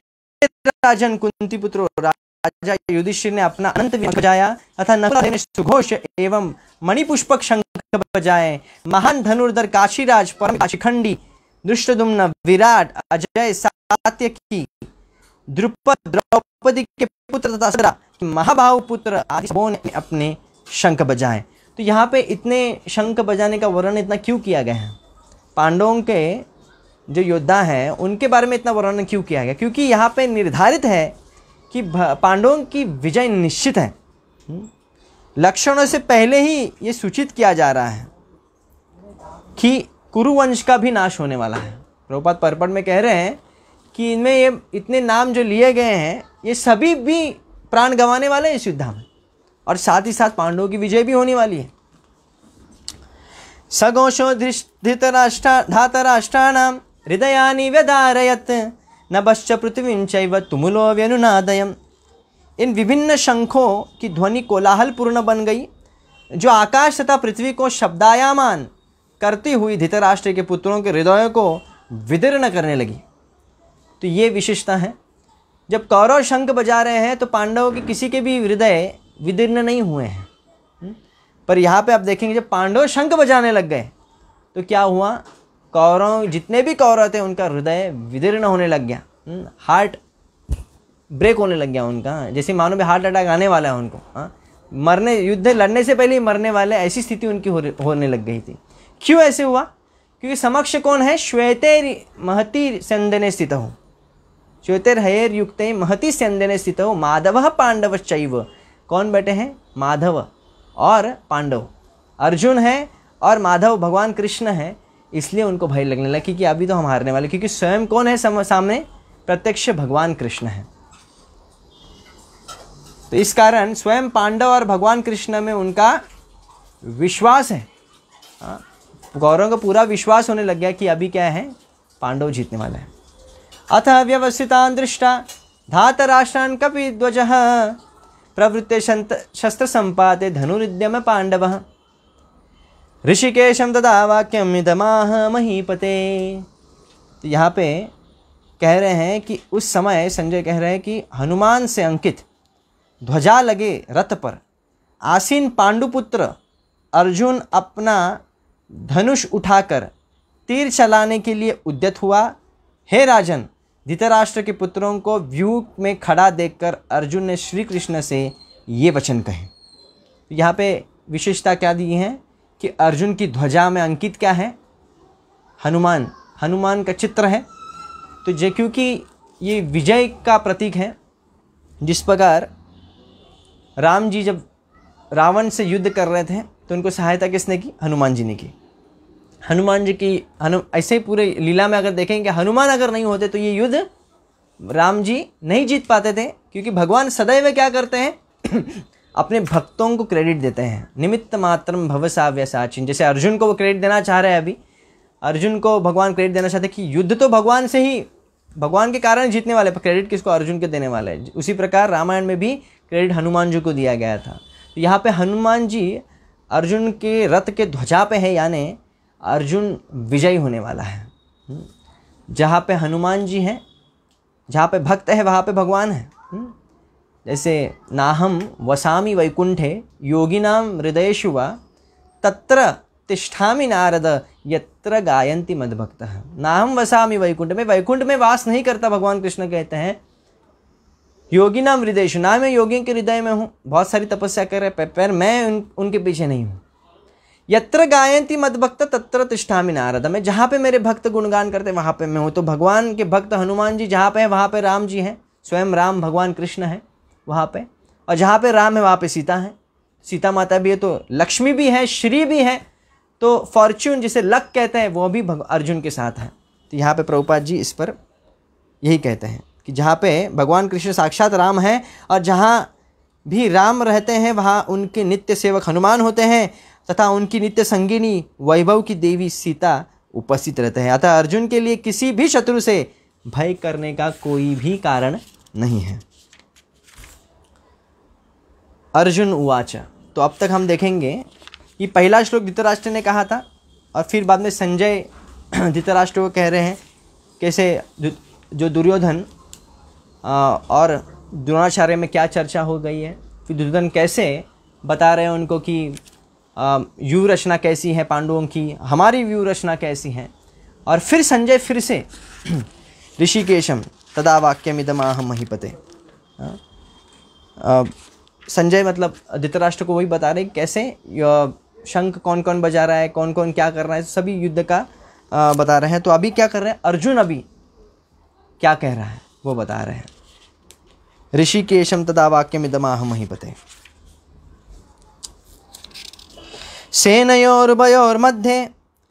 S1: राजन कुंतीपुत्रो राजा युधिष्ठिर ने अपना अनंत बजाया तथा नकुल सुघोष एवं मणिपुष्पक शंख बजाए महान धनुर्धर काशीराज परम काशीखंडी दुष्टदुम्न विराट अजय सात्य की द्रुपद द्रौपदी के पुत्र तथा महाभाव पुत्र आदि सबों ने अपने शंख बजाए तो यहाँ पे इतने शंख बजाने का वर्णन इतना क्यों किया गया है पांडवों के जो योद्धा हैं उनके बारे में इतना वर्णन क्यों किया गया क्योंकि यहाँ पे निर्धारित है कि पांडवों की विजय निश्चित है हम्म? लक्षणों से पहले ही ये सूचित किया जा रहा है कि कुरुवंश का भी नाश होने वाला है प्रभुपाद पर्पट में कह रहे हैं कि इनमें ये इतने नाम जो लिए गए हैं ये सभी भी प्राण गंवाने वाले हैं इस युद्धा में और साथ ही साथ पांडवों की विजय भी होने वाली है सगोशो धृतराष्ट्रा धातराष्ट्राणाम व्यदारयत व्यधारयत नभश्च पृथ्वी चैव तुमलो व्यनुनादयम इन विभिन्न शंखों की ध्वनि कोलाहल पूर्ण बन गई जो आकाश तथा पृथ्वी को शब्दायामान करती हुई धृतराष्ट्र के पुत्रों के हृदयों को विदीर्ण करने लगी तो ये विशेषता है जब कौरव शंख बजा रहे हैं तो पांडवों के किसी के भी हृदय विदीर्ण नहीं हुए हैं हम्म? पर यहाँ पे आप देखेंगे जब पांडव शंख बजाने लग गए तो क्या हुआ कौरव जितने भी कौरव थे उनका हृदय विदीर्ण होने लग गया हम्म? हार्ट ब्रेक होने लग गया उनका जैसे मानो भी हार्ट अटैक आने वाला है उनको हाँ मरने युद्ध लड़ने से पहले ही मरने वाले ऐसी स्थिति उनकी हो, होने लग गई थी क्यों ऐसे हुआ क्योंकि समक्ष कौन है श्वेतर महति स्यंदने स्थित हो हयर युक्त महति स्यंदने स्थित हो माधव पांडव चैव कौन बैठे हैं माधव और पांडव अर्जुन है और माधव भगवान कृष्ण है इसलिए उनको भय लगने लगा क्योंकि अभी तो हम हारने वाले क्योंकि स्वयं कौन है सम, सामने प्रत्यक्ष भगवान कृष्ण है तो इस कारण स्वयं पांडव और भगवान कृष्ण में उनका विश्वास है हाँ, गौरव का पूरा विश्वास होने लग गया कि अभी क्या है पांडव जीतने वाला है अथ व्यवस्थितान दृष्टा राष्ट्रान कपि ध्वज प्रवृत्ते शस्त्र संपाते धनुर्द्यम पांडव ऋषिकेशम तदा वाक्यम इदमाह महीपते तो यहाँ पे कह रहे हैं कि उस समय संजय कह रहे हैं कि हनुमान से अंकित ध्वजा लगे रथ पर आसीन पांडुपुत्र अर्जुन अपना धनुष उठाकर तीर चलाने के लिए उद्यत हुआ हे राजन धृतराष्ट्र के पुत्रों को व्यूह में खड़ा देखकर अर्जुन ने श्री कृष्ण से ये वचन कहे यहाँ पे विशेषता क्या दी है कि अर्जुन की ध्वजा में अंकित क्या है हनुमान हनुमान का चित्र है तो जे क्योंकि ये विजय का प्रतीक है जिस प्रकार राम जी जब रावण से युद्ध कर रहे थे तो उनको सहायता किसने की हनुमान जी ने की हनुमान जी की हनु ऐसे ही पूरे लीला में अगर देखें कि हनुमान अगर नहीं होते तो ये युद्ध राम जी नहीं जीत पाते थे क्योंकि भगवान सदैव क्या करते हैं अपने भक्तों को क्रेडिट देते हैं निमित्त मात्रम भवसाव्य साचिन जैसे अर्जुन को वो क्रेडिट देना चाह रहे हैं अभी अर्जुन को भगवान क्रेडिट देना चाहते कि युद्ध तो भगवान से ही भगवान के कारण जीतने वाले पर क्रेडिट किसको अर्जुन के देने वाला है उसी प्रकार रामायण में भी क्रेडिट हनुमान जी को दिया गया था तो यहाँ पे हनुमान जी अर्जुन के रथ के ध्वजा पे है यानी अर्जुन विजयी होने वाला है हम्म? जहाँ पे हनुमान जी हैं जहाँ पे भक्त है वहाँ पे भगवान है हम्म? जैसे नाहम वसामी वैकुंठे योगिनाम हृदय शुवा तत्र तिष्ठामी नारद यत्र गायंती भक्त नाहम वसामी वैकुंठ में वैकुंठ में वास नहीं करता भगवान कृष्ण कहते हैं योगी नाम हृदय ना मैं योगियों के हृदय में हूँ बहुत सारी तपस्या कर रहे पर मैं उन उनके पीछे नहीं हूँ यत्र गायंती मदभक्त तत्र तिष्ठा तिष्ठामी नारद मैं जहाँ पे मेरे भक्त गुणगान करते वहाँ पे मैं हूँ तो भगवान के भक्त हनुमान जी जहाँ पे हैं वहाँ पे राम जी हैं स्वयं राम भगवान कृष्ण हैं वहाँ पे और जहाँ पे राम है वहाँ पे सीता हैं सीता माता भी है तो लक्ष्मी भी है श्री भी है तो फॉर्च्यून जिसे लक कहते हैं वो भी अर्जुन के साथ हैं तो यहाँ पे प्रभुपाद जी इस पर यही कहते हैं कि जहाँ पे भगवान कृष्ण साक्षात राम हैं और जहाँ भी राम रहते हैं वहाँ उनके नित्य सेवक हनुमान होते हैं तथा उनकी नित्य संगिनी वैभव की देवी सीता उपस्थित रहते हैं अतः अर्जुन के लिए किसी भी शत्रु से भय करने का कोई भी कारण नहीं है अर्जुन उवाच तो अब तक हम देखेंगे ये पहला श्लोक धृतराष्ट्र ने कहा था और फिर बाद में संजय धृतराष्ट्र को कह रहे हैं कैसे जो दुर्योधन और द्रोणाचार्य में क्या चर्चा हो गई है फिर दुर्योधन कैसे बता रहे हैं उनको कि व्यू रचना कैसी है पांडवों की हमारी व्यू रचना कैसी है और फिर संजय फिर से ऋषिकेशम तदा वाक्य वाक्यमिदमाह महीपते संजय मतलब धृतराष्ट्र को वही बता रहे कैसे शंख कौन कौन बजा रहा है कौन कौन क्या कर रहा है सभी युद्ध का आ, बता रहे हैं तो अभी क्या कर रहे हैं अर्जुन अभी क्या कह रहा है वो बता रहे हैं ऋषिकेशम तदा वाक्यमिदमाहम ही पते मध्य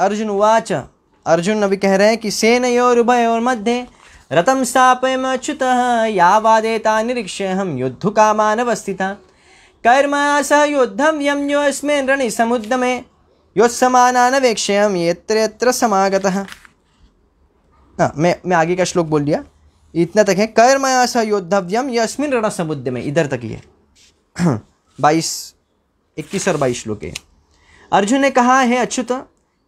S1: अर्जुन उवाच अर्जुन अभी कह रहे हैं कि मध्य रतम स्थापयम अच्युत वादेता निरीक्ष हम युद्ध कामानवस्थिता कर्म स युद्धम यम यो अस्में रणि हम ये यत्र यत्र समागतः हाँ, मैं मैं आगे का श्लोक बोल दिया इतना तक है कर्मया स योद्धव्यम अश्विन रण समुद्र में इधर तक ये बाईस इक्कीस और बाईस लोग अर्जुन ने कहा है अच्युत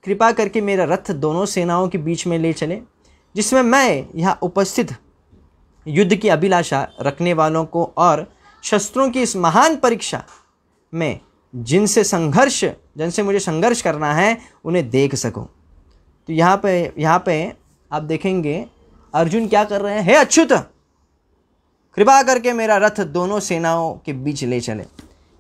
S1: कृपा करके मेरा रथ दोनों सेनाओं के बीच में ले चले जिसमें मैं यहाँ उपस्थित युद्ध की अभिलाषा रखने वालों को और शस्त्रों की इस महान परीक्षा में जिनसे संघर्ष जिनसे मुझे संघर्ष करना है उन्हें देख सकूं तो यहाँ पे यहाँ पे आप देखेंगे अर्जुन क्या कर रहे हैं हे अच्युत कृपा करके मेरा रथ दोनों सेनाओं के बीच ले चले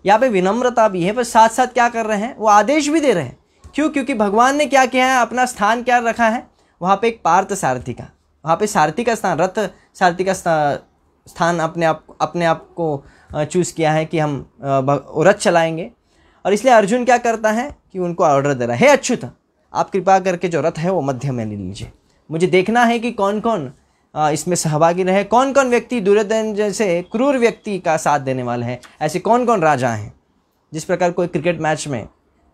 S1: यहाँ पे विनम्रता भी है पर साथ साथ क्या कर रहे हैं वो आदेश भी दे रहे हैं क्यों क्योंकि भगवान ने क्या किया है अपना स्थान क्या रखा है वहाँ पे एक पार्थ सारथी का वहाँ पे सारथी का स्थान रथ सारथी का स्थान अपने आप अपने आप को चूज़ किया है कि हम रथ चलाएंगे और इसलिए अर्जुन क्या करता है कि उनको ऑर्डर दे रहा है हे अच्युत आप कृपा करके जो रथ है वो मध्य में ले लीजिए मुझे देखना है कि कौन कौन इसमें सहभागी रहे कौन कौन व्यक्ति दुर्योधन जैसे क्रूर व्यक्ति का साथ देने वाले हैं ऐसे कौन कौन राजा हैं जिस प्रकार कोई क्रिकेट मैच में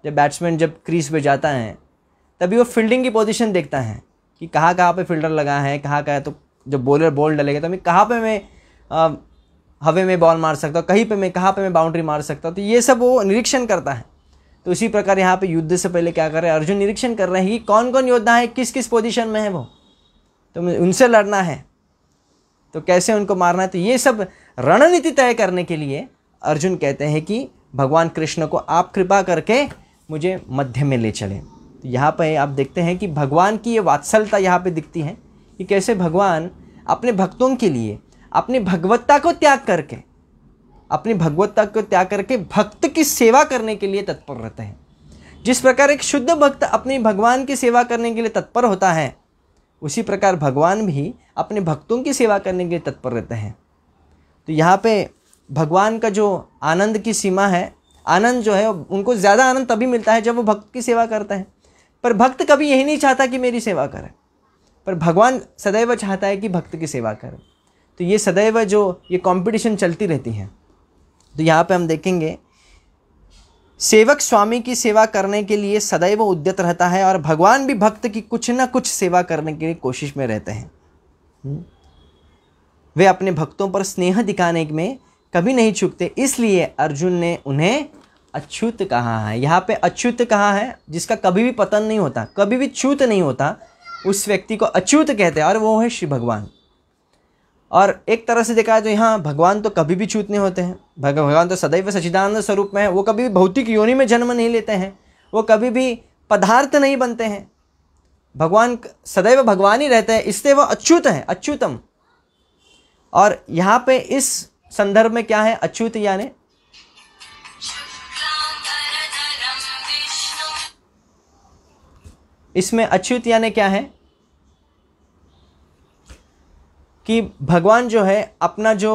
S1: जब बैट्समैन जब क्रीज पे जाता है तभी वो फील्डिंग की पोजीशन देखता है कि कहाँ कहाँ पे फील्डर लगा है कहाँ कहाँ तो जब बॉलर बॉल डलेगा तो मैं कहाँ पे मैं हवे में बॉल मार सकता हूँ कहीं पे मैं कहाँ पे मैं बाउंड्री मार सकता हूँ तो ये सब वो निरीक्षण करता है तो इसी प्रकार यहाँ पे युद्ध से पहले क्या कर रहे हैं अर्जुन निरीक्षण कर रहे हैं कि कौन कौन योद्धा है किस किस पोजीशन में है वो तो उनसे लड़ना है तो कैसे उनको मारना है तो ये सब रणनीति तय करने के लिए अर्जुन कहते हैं कि भगवान कृष्ण को आप कृपा करके मुझे मध्य में ले चले तो यहाँ पर आप देखते हैं कि भगवान की ये वात्सलता यहाँ पर दिखती है कि कैसे भगवान अपने भक्तों के लिए अपनी भगवत्ता को त्याग करके अपनी भगवत्ता को त्याग करके भक्त की सेवा करने के लिए तत्पर रहते हैं जिस प्रकार एक शुद्ध भक्त अपने भगवान की सेवा करने के लिए तत्पर होता है उसी प्रकार भगवान भी अपने भक्तों की सेवा करने के लिए तत्पर रहते हैं तो यहाँ पे भगवान का जो आनंद की सीमा है आनंद जो है उनको ज़्यादा आनंद तभी मिलता है जब वो भक्त की सेवा करते हैं पर भक्त कभी यही नहीं चाहता कि मेरी सेवा करें पर भगवान सदैव चाहता है कि भक्त की सेवा करें तो ये सदैव जो ये कंपटीशन चलती रहती है तो यहाँ पे हम देखेंगे सेवक स्वामी की सेवा करने के लिए सदैव उद्यत रहता है और भगवान भी भक्त की कुछ ना कुछ सेवा करने के लिए कोशिश में रहते हैं हम्म। वे अपने भक्तों पर स्नेह दिखाने में कभी नहीं चुकते इसलिए अर्जुन ने उन्हें अच्युत कहा है यहाँ पे अच्युत कहा है जिसका कभी भी पतन नहीं होता कभी भी छूत नहीं होता उस व्यक्ति को अच्युत कहते हैं और वो है श्री भगवान और एक तरह से देखा है तो यहाँ भगवान तो कभी भी छूतने होते हैं भगवान तो सदैव सचिदानंद स्वरूप में है वो कभी भी भौतिक योनि में जन्म नहीं लेते हैं वो कभी भी पदार्थ नहीं बनते हैं भगवान सदैव भगवान ही रहते हैं इससे वो अच्युत हैं अच्युतम और यहाँ पे इस संदर्भ में क्या है अच्युत यानी इसमें अच्युत यानी क्या है कि भगवान जो है अपना जो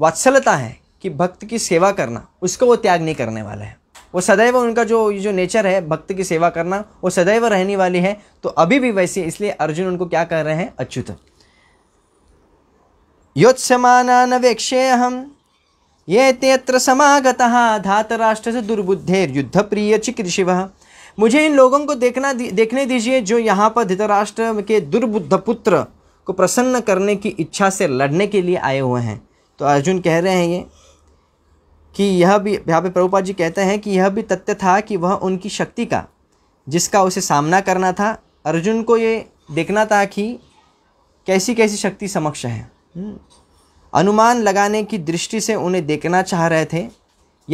S1: वात्सलता है कि भक्त की सेवा करना उसको वो त्याग नहीं करने वाले हैं वो सदैव उनका जो जो नेचर है भक्त की सेवा करना वो सदैव रहने वाली है तो अभी भी वैसे इसलिए अर्जुन उनको क्या कर रहे हैं अच्युत योत्समान वेक्षे हम ये तेत्र समागत धातराष्ट्र से दुर्बुद्धेर युद्ध प्रिय चिकृषिव मुझे इन लोगों को देखना देखने दीजिए जो यहाँ पर धृतराष्ट्र के दुर्बुद्ध पुत्र को प्रसन्न करने की इच्छा से लड़ने के लिए आए हुए हैं तो अर्जुन कह रहे हैं ये कि यह भी यहाँ पे प्रभुपा जी कहते हैं कि यह भी तथ्य था कि वह उनकी शक्ति का जिसका उसे सामना करना था अर्जुन को ये देखना था कि कैसी कैसी शक्ति समक्ष है हम्म। अनुमान लगाने की दृष्टि से उन्हें देखना चाह रहे थे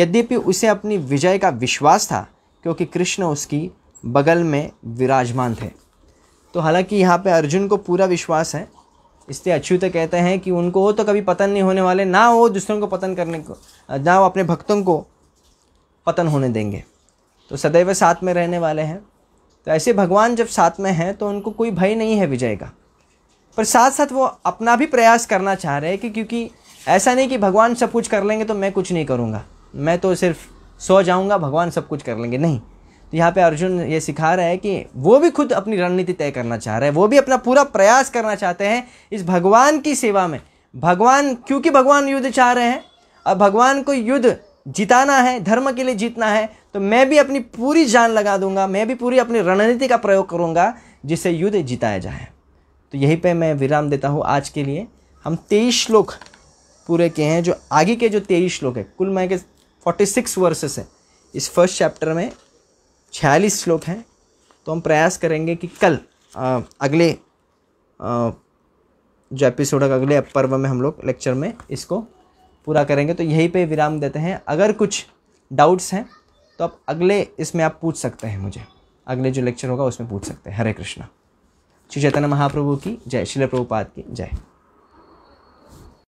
S1: यद्यपि उसे अपनी विजय का विश्वास था क्योंकि कृष्ण उसकी बगल में विराजमान थे तो हालांकि यहाँ पे अर्जुन को पूरा विश्वास है इसलिए तो कहते हैं कि उनको वो तो कभी पतन नहीं होने वाले ना वो दूसरों को पतन करने को ना वो अपने भक्तों को पतन होने देंगे तो सदैव साथ में रहने वाले हैं तो ऐसे भगवान जब साथ में हैं तो उनको कोई भय नहीं है विजय का पर साथ साथ वो अपना भी प्रयास करना चाह रहे हैं कि क्योंकि ऐसा नहीं कि भगवान सब कुछ कर लेंगे तो मैं कुछ नहीं करूँगा मैं तो सिर्फ सो जाऊँगा भगवान सब कुछ कर लेंगे नहीं तो यहाँ पे अर्जुन ये सिखा रहा है कि वो भी खुद अपनी रणनीति तय करना चाह रहे हैं वो भी अपना पूरा प्रयास करना चाहते हैं इस भगवान की सेवा में भगवान क्योंकि भगवान युद्ध चाह रहे हैं अब भगवान को युद्ध जिताना है धर्म के लिए जीतना है तो मैं भी अपनी पूरी जान लगा दूंगा मैं भी पूरी अपनी रणनीति का प्रयोग करूंगा जिससे युद्ध जिताया जाए तो यहीं पे मैं विराम देता हूँ आज के लिए हम तेईस श्लोक पूरे के हैं जो आगे के जो तेईस श्लोक है कुल मैं के फोर्टी सिक्स वर्सेस है इस फर्स्ट चैप्टर में छियालीस श्लोक हैं तो हम प्रयास करेंगे कि कल आ, अगले आ, जो एपिसोड का अगले पर्व में हम लोग लेक्चर में इसको पूरा करेंगे तो यहीं पे विराम देते हैं अगर कुछ डाउट्स हैं तो आप अगले इसमें आप पूछ सकते हैं मुझे अगले जो लेक्चर होगा उसमें पूछ सकते हैं हरे कृष्णा श्री चैतन्य महाप्रभु की जय शिल प्रभुपाद की जय